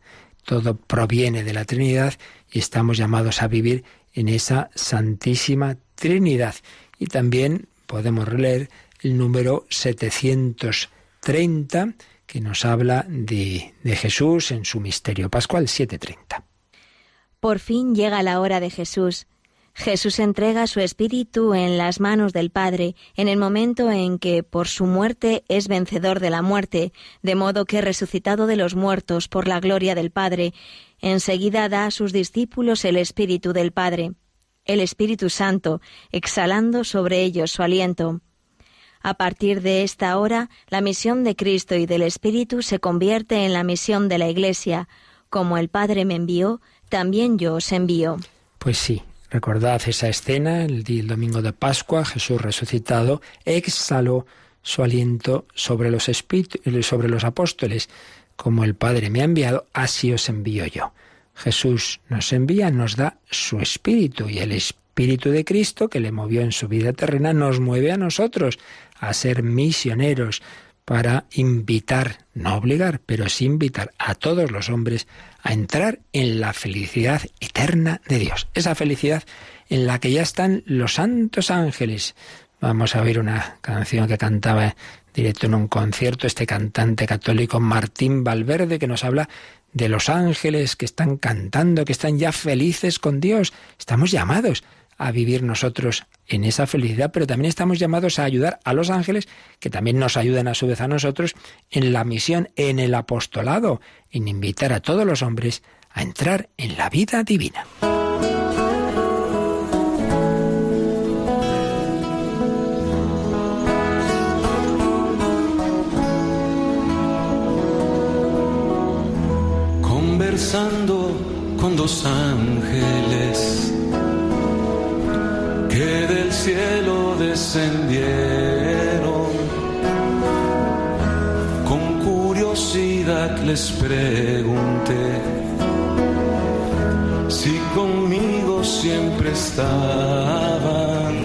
Todo proviene de la Trinidad y estamos llamados a vivir en esa santísima Trinidad. Y también podemos leer el número 730 que nos habla de, Jesús en su misterio pascual 7.30. Por fin llega la hora de Jesús. Jesús entrega su espíritu en las manos del Padre en el momento en que por su muerte es vencedor de la muerte, de modo que resucitado de los muertos por la gloria del Padre, enseguida da a sus discípulos el espíritu del Padre, el Espíritu Santo, exhalando sobre ellos su aliento. A partir de esta hora, la misión de Cristo y del Espíritu se convierte en la misión de la Iglesia. Como el Padre me envió, también yo os envío. Pues sí, recordad esa escena, el, día, domingo de Pascua, Jesús resucitado exhaló su aliento sobre los, eh, sobre los apóstoles. Como el Padre me ha enviado, así os envío yo. Jesús nos envía, nos da su Espíritu y el Espíritu Espíritu de Cristo, que le movió en su vida terrena, nos mueve a nosotros a ser misioneros para invitar, no obligar, pero sí invitar a todos los hombres a entrar en la felicidad eterna de Dios. Esa felicidad en la que ya están los santos ángeles. Vamos a oír una canción que cantaba directo en un concierto este cantante católico Martín Valverde que nos habla de los ángeles que están cantando, que están ya felices con Dios. Estamos llamados a vivir nosotros en esa felicidad, pero también estamos llamados a ayudar a los ángeles, que también nos ayudan a su vez a nosotros, en la misión, en el apostolado, en invitar a todos los hombres a entrar en la vida divina. Conversando con dos ángeles que del cielo descendieron. Con curiosidad les pregunté si conmigo siempre estaban.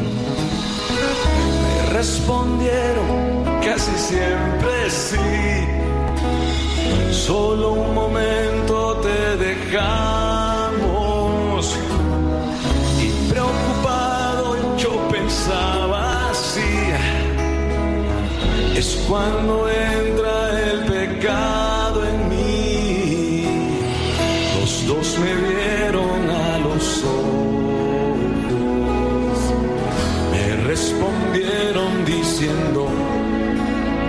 Me respondieron casi siempre sí. Solo un momento te dejaron cuando entra el pecado en mí. Los dos me vieron a los ojos, me respondieron diciendo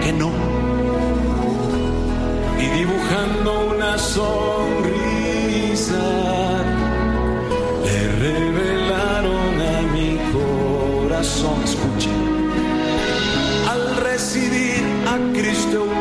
que no y dibujando una sonrisa. Le revelaron a mi corazón, escuchen Cristo eu é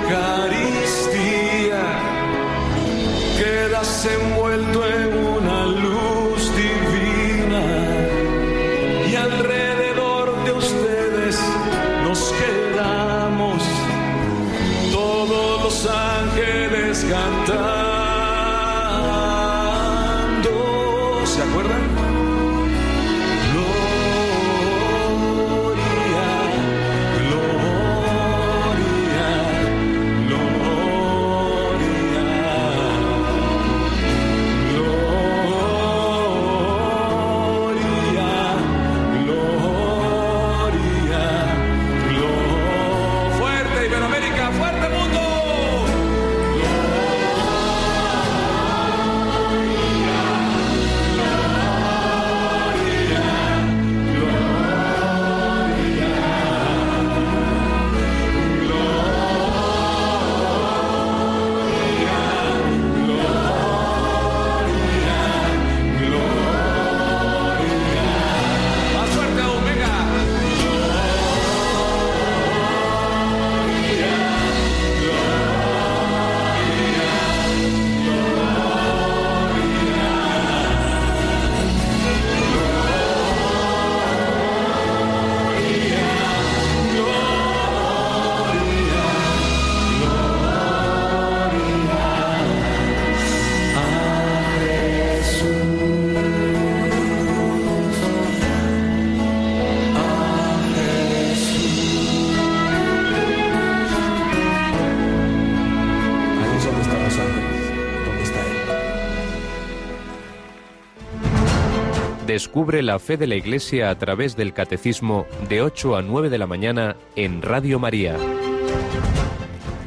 Descubre la fe de la Iglesia a través del Catecismo de 8 a 9 de la mañana en Radio María.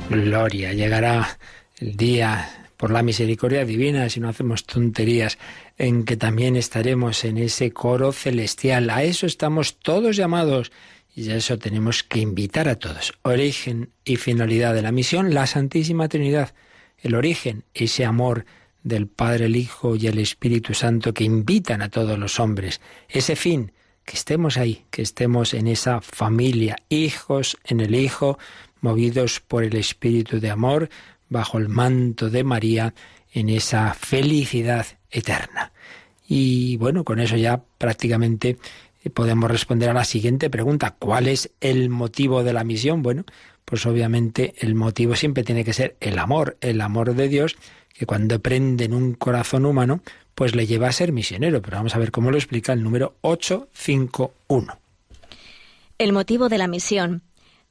Gloria, llegará el día por la misericordia divina, si no hacemos tonterías, en que también estaremos en ese coro celestial. A eso estamos todos llamados. Y a eso tenemos que invitar a todos. Origen y finalidad de la misión, la Santísima Trinidad. El origen, ese amor del Padre, el Hijo y el Espíritu Santo que invitan a todos los hombres. Ese fin, que estemos ahí, que estemos en esa familia, hijos en el Hijo, movidos por el Espíritu de amor, bajo el manto de María, en esa felicidad eterna. Y bueno, con eso ya prácticamente eh, podemos responder a la siguiente pregunta. ¿Cuál es el motivo de la misión? Bueno, pues obviamente el motivo siempre tiene que ser el amor, el amor de Dios, que cuando prende en un corazón humano, pues le lleva a ser misionero. Pero vamos a ver cómo lo explica el número 851. El motivo de la misión.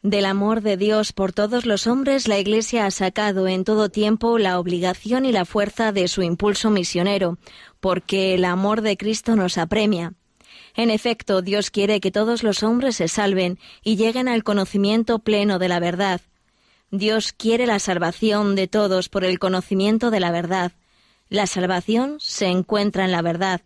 Del amor de Dios por todos los hombres, la Iglesia ha sacado en todo tiempo la obligación y la fuerza de su impulso misionero, porque el amor de Cristo nos apremia. En efecto, Dios quiere que todos los hombres se salven y lleguen al conocimiento pleno de la verdad. Dios quiere la salvación de todos por el conocimiento de la verdad. La salvación se encuentra en la verdad.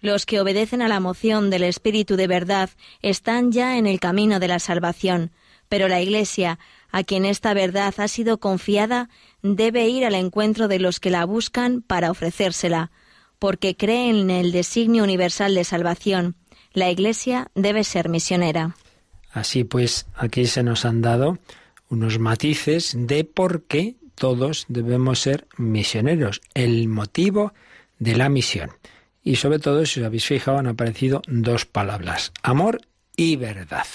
Los que obedecen a la moción del Espíritu de verdad están ya en el camino de la salvación, pero la Iglesia, a quien esta verdad ha sido confiada, debe ir al encuentro de los que la buscan para ofrecérsela, porque creen en el designio universal de salvación la Iglesia debe ser misionera. Así pues, aquí se nos han dado unos matices de por qué todos debemos ser misioneros, el motivo de la misión. Y sobre todo, si os habéis fijado, han aparecido dos palabras, amor y verdad.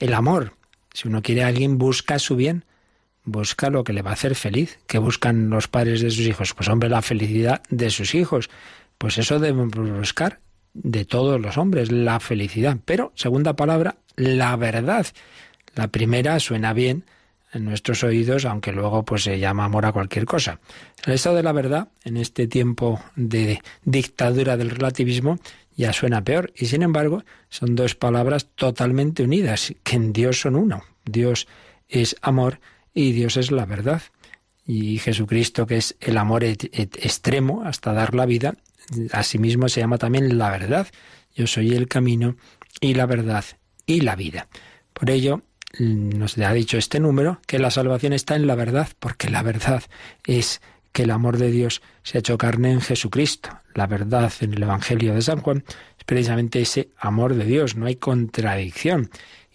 El amor, si uno quiere a alguien, busca su bien, busca lo que le va a hacer feliz. ¿Qué buscan los padres de sus hijos? Pues hombre, la felicidad de sus hijos. Pues eso debemos buscar, de todos los hombres, la felicidad. Pero, segunda palabra, la verdad. La primera suena bien en nuestros oídos, aunque luego pues se llama amor a cualquier cosa. El estado de la verdad, en este tiempo de dictadura del relativismo, ya suena peor. Y sin embargo, son dos palabras totalmente unidas, que en Dios son uno. Dios es amor y Dios es la verdad. Y Jesucristo, que es el amor extremo hasta dar la vida, Asimismo se llama también la verdad. Yo soy el camino y la verdad y la vida. Por ello, nos ha dicho este número que la salvación está en la verdad, porque la verdad es que el amor de Dios se ha hecho carne en Jesucristo. La verdad en el Evangelio de San Juan es precisamente ese amor de Dios, no hay contradicción.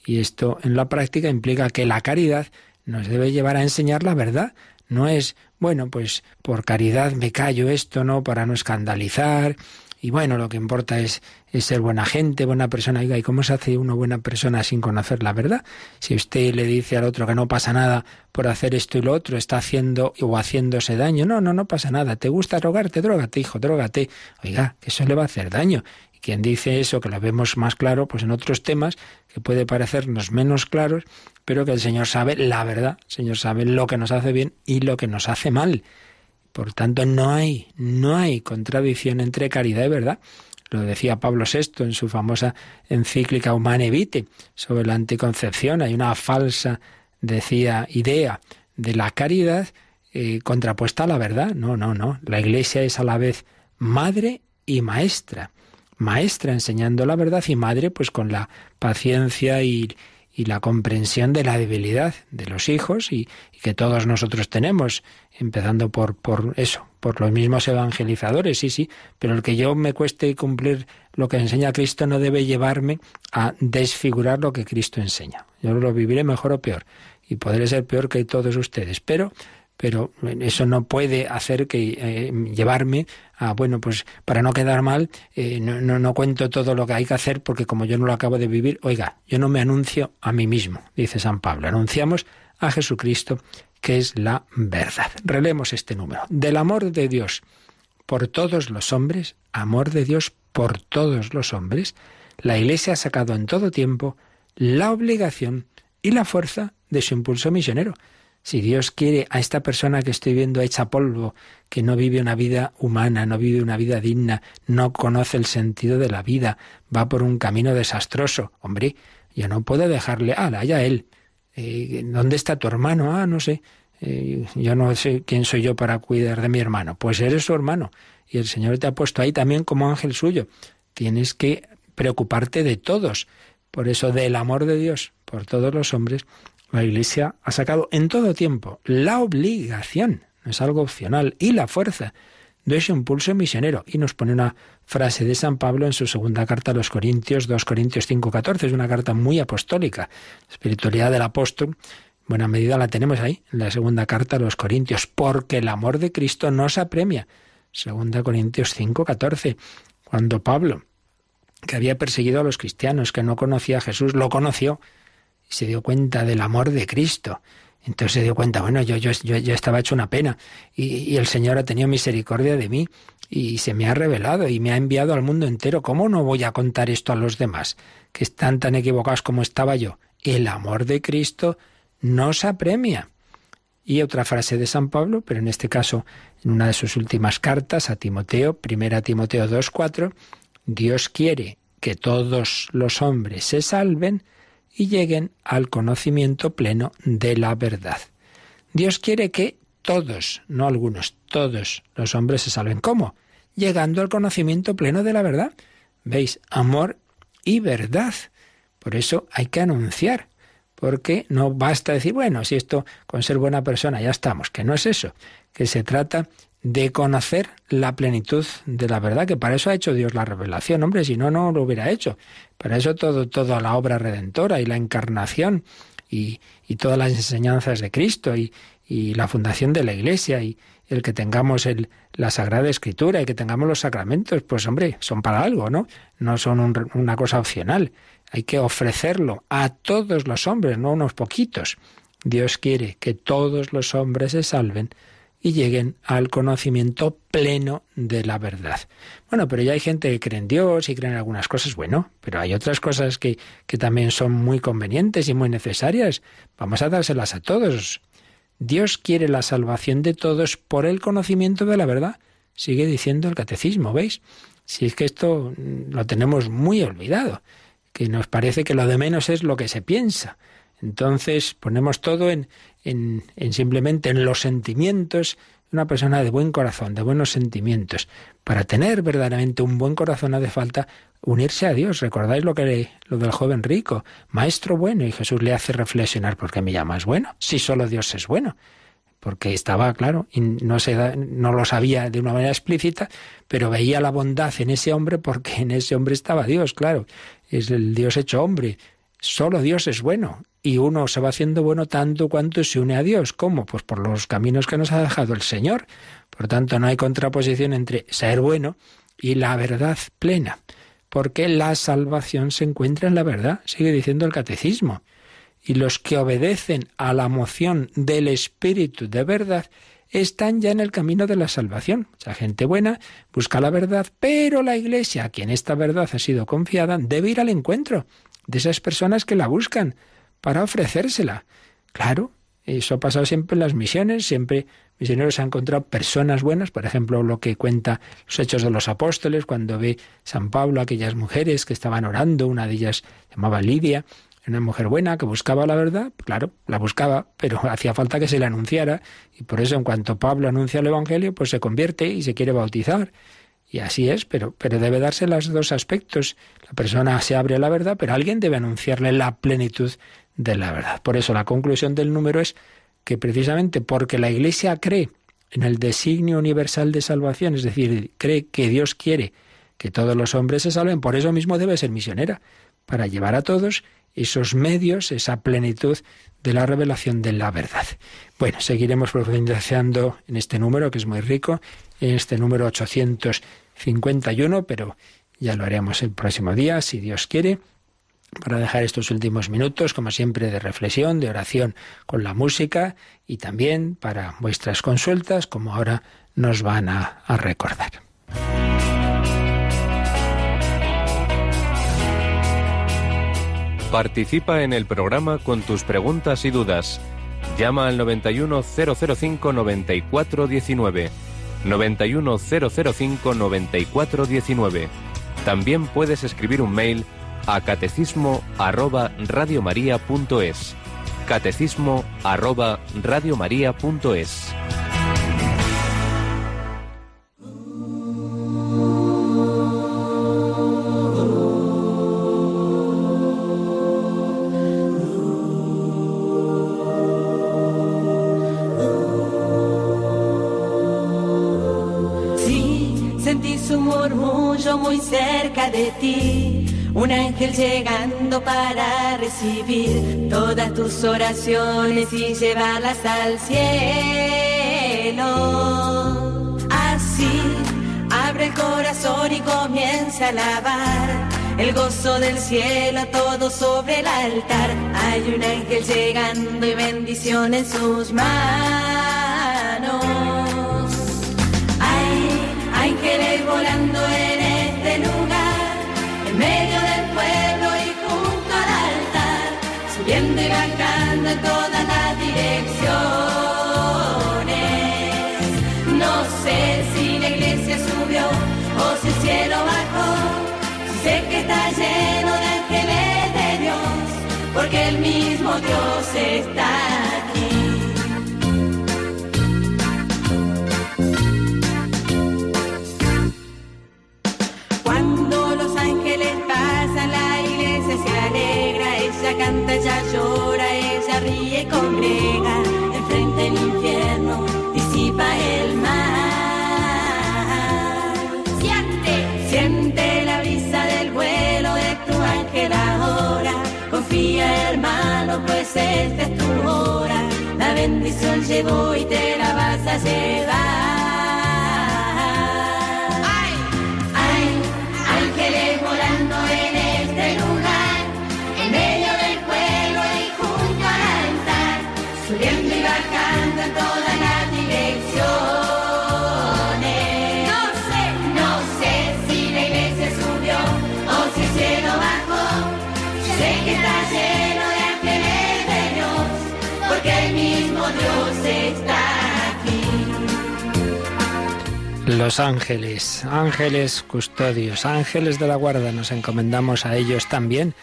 Y esto en la práctica implica que la caridad nos debe llevar a enseñar la verdad, no es, bueno, pues por caridad me callo esto, ¿no? Para no escandalizar. Y bueno, lo que importa es, ser buena gente, buena persona. Oiga, ¿y cómo se hace una buena persona sin conocer la verdad? Si usted le dice al otro que no pasa nada por hacer esto y lo otro, está haciendo o haciéndose daño. No, no, no pasa nada. ¿Te gusta drogarte? Drógate, hijo, drogate, Oiga, que eso le va a hacer daño. Y quien dice eso, que lo vemos más claro, pues en otros temas que puede parecernos menos claros, pero que el Señor sabe la verdad, el Señor sabe lo que nos hace bien y lo que nos hace mal. Por tanto, no hay, no hay contradicción entre caridad y verdad. Lo decía Pablo VI en su famosa encíclica Humane Vitae sobre la anticoncepción. Hay una falsa, decía, idea de la caridad eh, contrapuesta a la verdad. No, no, no. La Iglesia es a la vez madre y maestra maestra enseñando la verdad y madre pues con la paciencia y, y la comprensión de la debilidad de los hijos y, que todos nosotros tenemos, empezando por, por, eso, por los mismos evangelizadores, sí, sí, pero el que yo me cueste cumplir lo que enseña Cristo no debe llevarme a desfigurar lo que Cristo enseña. Yo lo viviré mejor o peor y podré ser peor que todos ustedes, pero pero eh, eso no puede hacer que eh, llevarme a bueno pues para no quedar mal eh, no, no, no, cuento todo lo que hay que hacer porque como yo no lo acabo de vivir oiga yo no me anuncio a mí mismo dice San Pablo anunciamos a Jesucristo que es la verdad relemos este número del amor de Dios por todos los hombres amor de Dios por todos los hombres la Iglesia ha sacado en todo tiempo la obligación y la fuerza de su impulso misionero si Dios quiere a esta persona que estoy viendo hecha polvo, que no vive una vida humana, no vive una vida digna, no conoce el sentido de la vida, va por un camino desastroso, hombre, yo no puedo dejarle, ala, ya él. Eh, ¿Dónde está tu hermano? Ah, no sé. Eh, yo no sé quién soy yo para cuidar de mi hermano. Pues eres su hermano. Y el Señor te ha puesto ahí también como ángel suyo. Tienes que preocuparte de todos. Por eso, del amor de Dios por todos los hombres, la Iglesia ha sacado en todo tiempo la obligación, no es algo opcional, y la fuerza de ese impulso misionero. Y nos pone una frase de San Pablo en su segunda carta a los Corintios, 2 Corintios 5.14, es una carta muy apostólica. La espiritualidad del apóstol, en buena medida la tenemos ahí, en la segunda carta a los Corintios, porque el amor de Cristo nos apremia. Segunda Corintios 5.14, cuando Pablo, que había perseguido a los cristianos, que no conocía a Jesús, lo conoció y se dio cuenta del amor de Cristo. Entonces se dio cuenta, bueno, yo, yo, estaba hecho una pena y, el Señor ha tenido misericordia de mí y se me ha revelado y me ha enviado al mundo entero. ¿Cómo no voy a contar esto a los demás que están tan equivocados como estaba yo? El amor de Cristo nos apremia. Y otra frase de San Pablo, pero en este caso en una de sus últimas cartas a Timoteo, 1 Timoteo 2.4, Dios quiere que todos los hombres se salven y lleguen al conocimiento pleno de la verdad. Dios quiere que todos, no algunos, todos los hombres se salven. ¿Cómo? Llegando al conocimiento pleno de la verdad. ¿Veis? Amor y verdad. Por eso hay que anunciar, porque no basta decir, bueno, si esto con ser buena persona ya estamos, que no es eso, que se trata de conocer la plenitud de la verdad, que para eso ha hecho Dios la revelación, hombre, si no, no lo hubiera hecho. Para eso todo, toda la obra redentora y la encarnación y, todas las enseñanzas de Cristo y, la fundación de la Iglesia y el que tengamos el, la Sagrada Escritura y que tengamos los sacramentos, pues hombre, son para algo, ¿no? No son una cosa opcional. Hay que ofrecerlo a todos los hombres, no unos poquitos. Dios quiere que todos los hombres se salven y lleguen al conocimiento pleno de la verdad. Bueno, pero ya hay gente que cree en Dios y cree en algunas cosas, bueno, pero hay otras cosas que, que también son muy convenientes y muy necesarias. Vamos a dárselas a todos. Dios quiere la salvación de todos por el conocimiento de la verdad, sigue diciendo el catecismo, ¿veis? Si es que esto mm, lo tenemos muy olvidado, que nos parece que lo de menos es lo que se piensa. Entonces ponemos todo en, simplemente en los sentimientos, una persona de buen corazón, de buenos sentimientos. Para tener verdaderamente un buen corazón hace falta unirse a Dios. ¿Recordáis lo, que, lo del joven rico? Maestro bueno, y Jesús le hace reflexionar, ¿por qué me llamas bueno? Si solo Dios es bueno. Porque estaba, claro, y no, se no lo sabía de una manera explícita, pero veía la bondad en ese hombre porque en ese hombre estaba Dios, claro. Es el Dios hecho hombre. Solo Dios es bueno y uno se va haciendo bueno tanto cuanto se une a Dios. ¿Cómo? Pues por los caminos que nos ha dejado el Señor. Por tanto, no hay contraposición entre ser bueno y la verdad plena, porque la salvación se encuentra en la verdad, sigue diciendo el catecismo. Y los que obedecen a la moción del Espíritu de verdad están ya en el camino de la salvación. sea gente buena busca la verdad, pero la Iglesia, a quien esta verdad ha sido confiada, debe ir al encuentro de esas personas que la buscan para ofrecérsela. Claro, eso ha pasado siempre en las misiones, siempre misioneros han encontrado personas buenas, por ejemplo, lo que cuenta los Hechos de los Apóstoles, cuando ve San Pablo aquellas mujeres que estaban orando, una de ellas llamaba Lidia, una mujer buena que buscaba la verdad, claro, la buscaba, pero hacía falta que se la anunciara, y por eso en cuanto Pablo anuncia el Evangelio, pues se convierte y se quiere bautizar. Y así es, pero, pero debe darse los dos aspectos. La persona se abre a la verdad, pero alguien debe anunciarle la plenitud de la verdad. Por eso la conclusión del número es que precisamente porque la Iglesia cree en el designio universal de salvación, es decir, cree que Dios quiere que todos los hombres se salven, por eso mismo debe ser misionera, para llevar a todos esos medios, esa plenitud de la revelación de la verdad. Bueno, seguiremos profundizando en este número que es muy rico, en este número 851, pero ya lo haremos el próximo día, si Dios quiere para dejar estos últimos minutos, como siempre, de reflexión, de oración con la música y también para vuestras consultas, como ahora nos van a, recordar. Participa en el programa con tus preguntas y dudas. Llama al 91005-9419. 91005-9419. También puedes escribir un mail a catecismo arroba radiomaria.es. Catecismo arroba radiomaria.es. Sí, sentí su murmullo muy cerca de ti un ángel llegando para recibir todas tus oraciones y llevarlas al cielo. Así abre el corazón y comienza a alabar el gozo del cielo a todo sobre el altar. Hay un ángel llegando y bendición en sus manos. Hay ángeles volando en lleno de ángeles de Dios, porque el mismo Dios está aquí. Cuando los ángeles pasan, la iglesia se alegra, ella canta, ella llora, ella ríe y congrega. Esta es tu hora, la bendición llevo y te la vas a llevar. Los ángeles, ángeles custodios, ángeles de la guarda, nos encomendamos a ellos también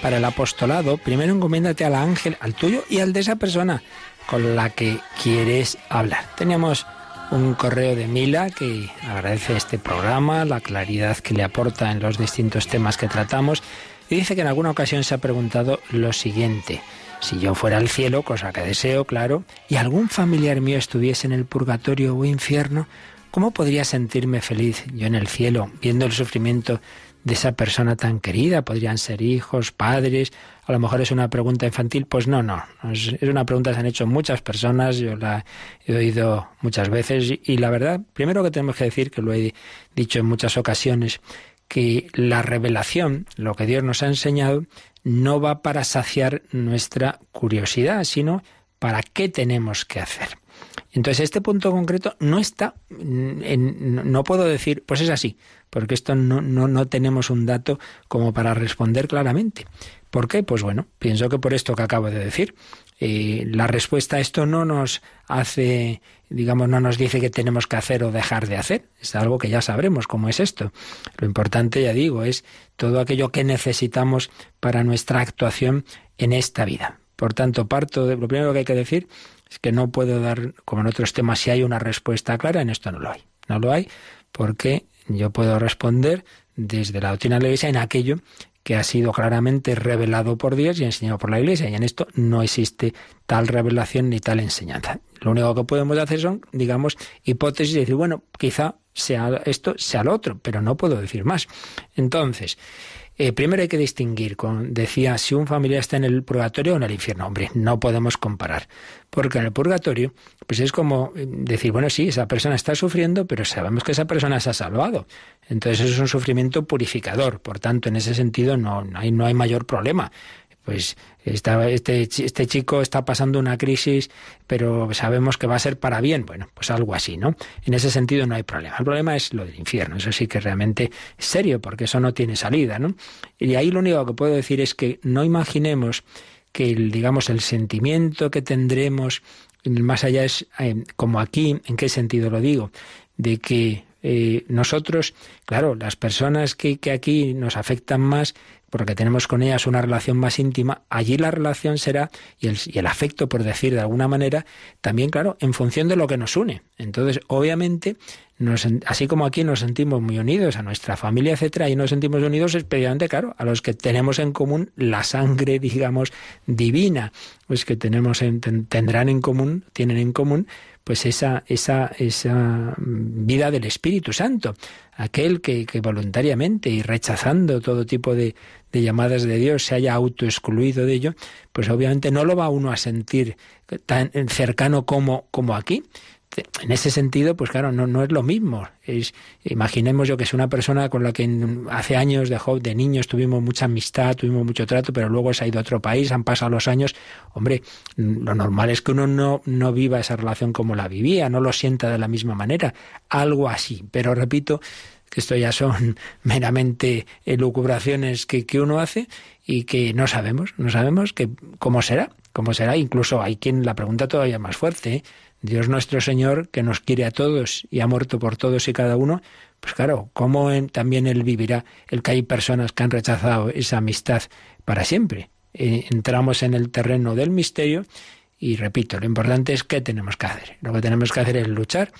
para el apostolado. Primero encomiéndate al ángel, al tuyo y al de esa persona con la que quieres hablar. Tenemos un correo de Mila que agradece este programa, la claridad que le aporta en los distintos temas que tratamos y dice que en alguna ocasión se ha preguntado lo siguiente. Si yo fuera al cielo, cosa que deseo, claro, y algún familiar mío estuviese en el purgatorio o infierno, ¿Cómo podría sentirme feliz yo en el cielo viendo el sufrimiento de esa persona tan querida? Podrían ser hijos, padres. A lo mejor es una pregunta infantil. Pues no, no. Es una pregunta que se han hecho muchas personas. Yo la he oído muchas veces. Y la verdad, primero que tenemos que decir, que lo he dicho en muchas ocasiones, que la revelación, lo que Dios nos ha enseñado, no va para saciar nuestra curiosidad, sino para qué tenemos que hacer. Entonces, este punto concreto no está, en, no puedo decir, pues es así, porque esto no, no, no tenemos un dato como para responder claramente. ¿Por qué? Pues bueno, pienso que por esto que acabo de decir, eh, la respuesta a esto no nos hace, digamos, no nos dice que tenemos que hacer o dejar de hacer. Es algo que ya sabremos cómo es esto. Lo importante, ya digo, es todo aquello que necesitamos para nuestra actuación en esta vida. Por tanto, parto de lo primero que hay que decir es que no puedo dar, como en otros temas, si hay una respuesta clara, en esto no lo hay. No lo hay porque yo puedo responder desde la doctrina de la Iglesia en aquello que ha sido claramente revelado por Dios y enseñado por la Iglesia. Y en esto no existe tal revelación ni tal enseñanza. Lo único que podemos hacer son, digamos, hipótesis y decir, bueno, quizá sea esto, sea lo otro, pero no puedo decir más. Entonces, eh, primero hay que distinguir, con, decía, si un familiar está en el purgatorio o en el infierno. Hombre, no podemos comparar, porque en el purgatorio, pues es como eh, decir, bueno, sí, esa persona está sufriendo, pero sabemos que esa persona se ha salvado. Entonces eso es un sufrimiento purificador, por tanto, en ese sentido no hay, no hay mayor problema pues este, este, chico está pasando una crisis, pero sabemos que va a ser para bien. Bueno, pues algo así, ¿no? En ese sentido no hay problema. El problema es lo del infierno. Eso sí que realmente es serio, porque eso no tiene salida, ¿no? Y ahí lo único que puedo decir es que no imaginemos que digamos, el sentimiento que tendremos más allá es eh, como aquí, ¿en qué sentido lo digo? De que eh, nosotros, claro, las personas que, que, aquí nos afectan más porque tenemos con ellas una relación más íntima, allí la relación será, y el, afecto, por decir de alguna manera, también, claro, en función de lo que nos une. Entonces, obviamente, así como aquí nos sentimos muy unidos a nuestra familia, etcétera, y nos sentimos unidos especialmente, claro, a los que tenemos en común la sangre, digamos, divina, pues que tenemos tendrán en común, tienen en común, pues esa, esa, esa vida del Espíritu Santo, aquel que voluntariamente y rechazando todo tipo de, de llamadas de Dios se haya auto excluido de ello, pues obviamente no lo va uno a sentir tan cercano como, como aquí. En ese sentido, pues claro, no, no es lo mismo. imaginemos yo que es una persona con la que hace años de, de niños tuvimos mucha amistad, tuvimos mucho trato, pero luego se ha ido a otro país, han pasado los años. Hombre, lo normal es que uno no viva esa relación como la vivía, no lo sienta de la misma manera, algo así. Pero repito, que esto ya son meramente elucubraciones que, uno hace y que no sabemos, no sabemos cómo será, cómo será. Incluso hay quien la pregunta todavía más fuerte. ¿eh? Dios nuestro Señor, que nos quiere a todos y ha muerto por todos y cada uno, pues claro, ¿cómo también Él vivirá el que hay personas que han rechazado esa amistad para siempre? Eh, entramos en el terreno del misterio y repito, lo importante es qué tenemos que hacer. Lo que tenemos que hacer es luchar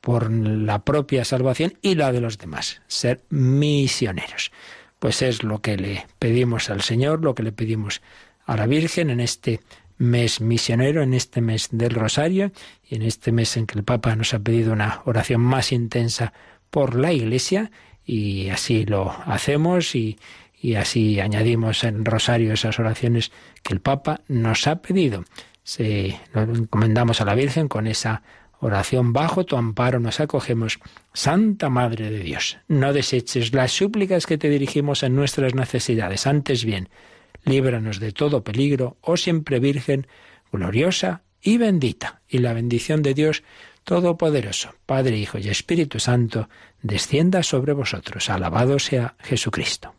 por la propia salvación y la de los demás, ser misioneros. Pues es lo que le pedimos al Señor, lo que le pedimos a la Virgen en este mes misionero, en este mes del Rosario y en este mes en que el Papa nos ha pedido una oración más intensa por la Iglesia y así lo hacemos y, así añadimos en Rosario esas oraciones que el Papa nos ha pedido. Se lo encomendamos a la Virgen con esa Oración bajo tu amparo nos acogemos, Santa Madre de Dios. No deseches las súplicas que te dirigimos en nuestras necesidades, antes bien, líbranos de todo peligro, oh siempre Virgen, gloriosa y bendita. Y la bendición de Dios Todopoderoso, Padre, Hijo y Espíritu Santo, descienda sobre vosotros. Alabado sea Jesucristo.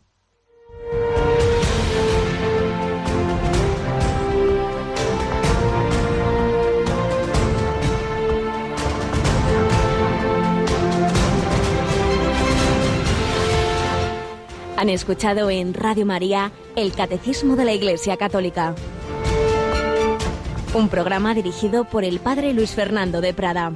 Han escuchado en Radio María el Catecismo de la Iglesia Católica, un programa dirigido por el Padre Luis Fernando de Prada.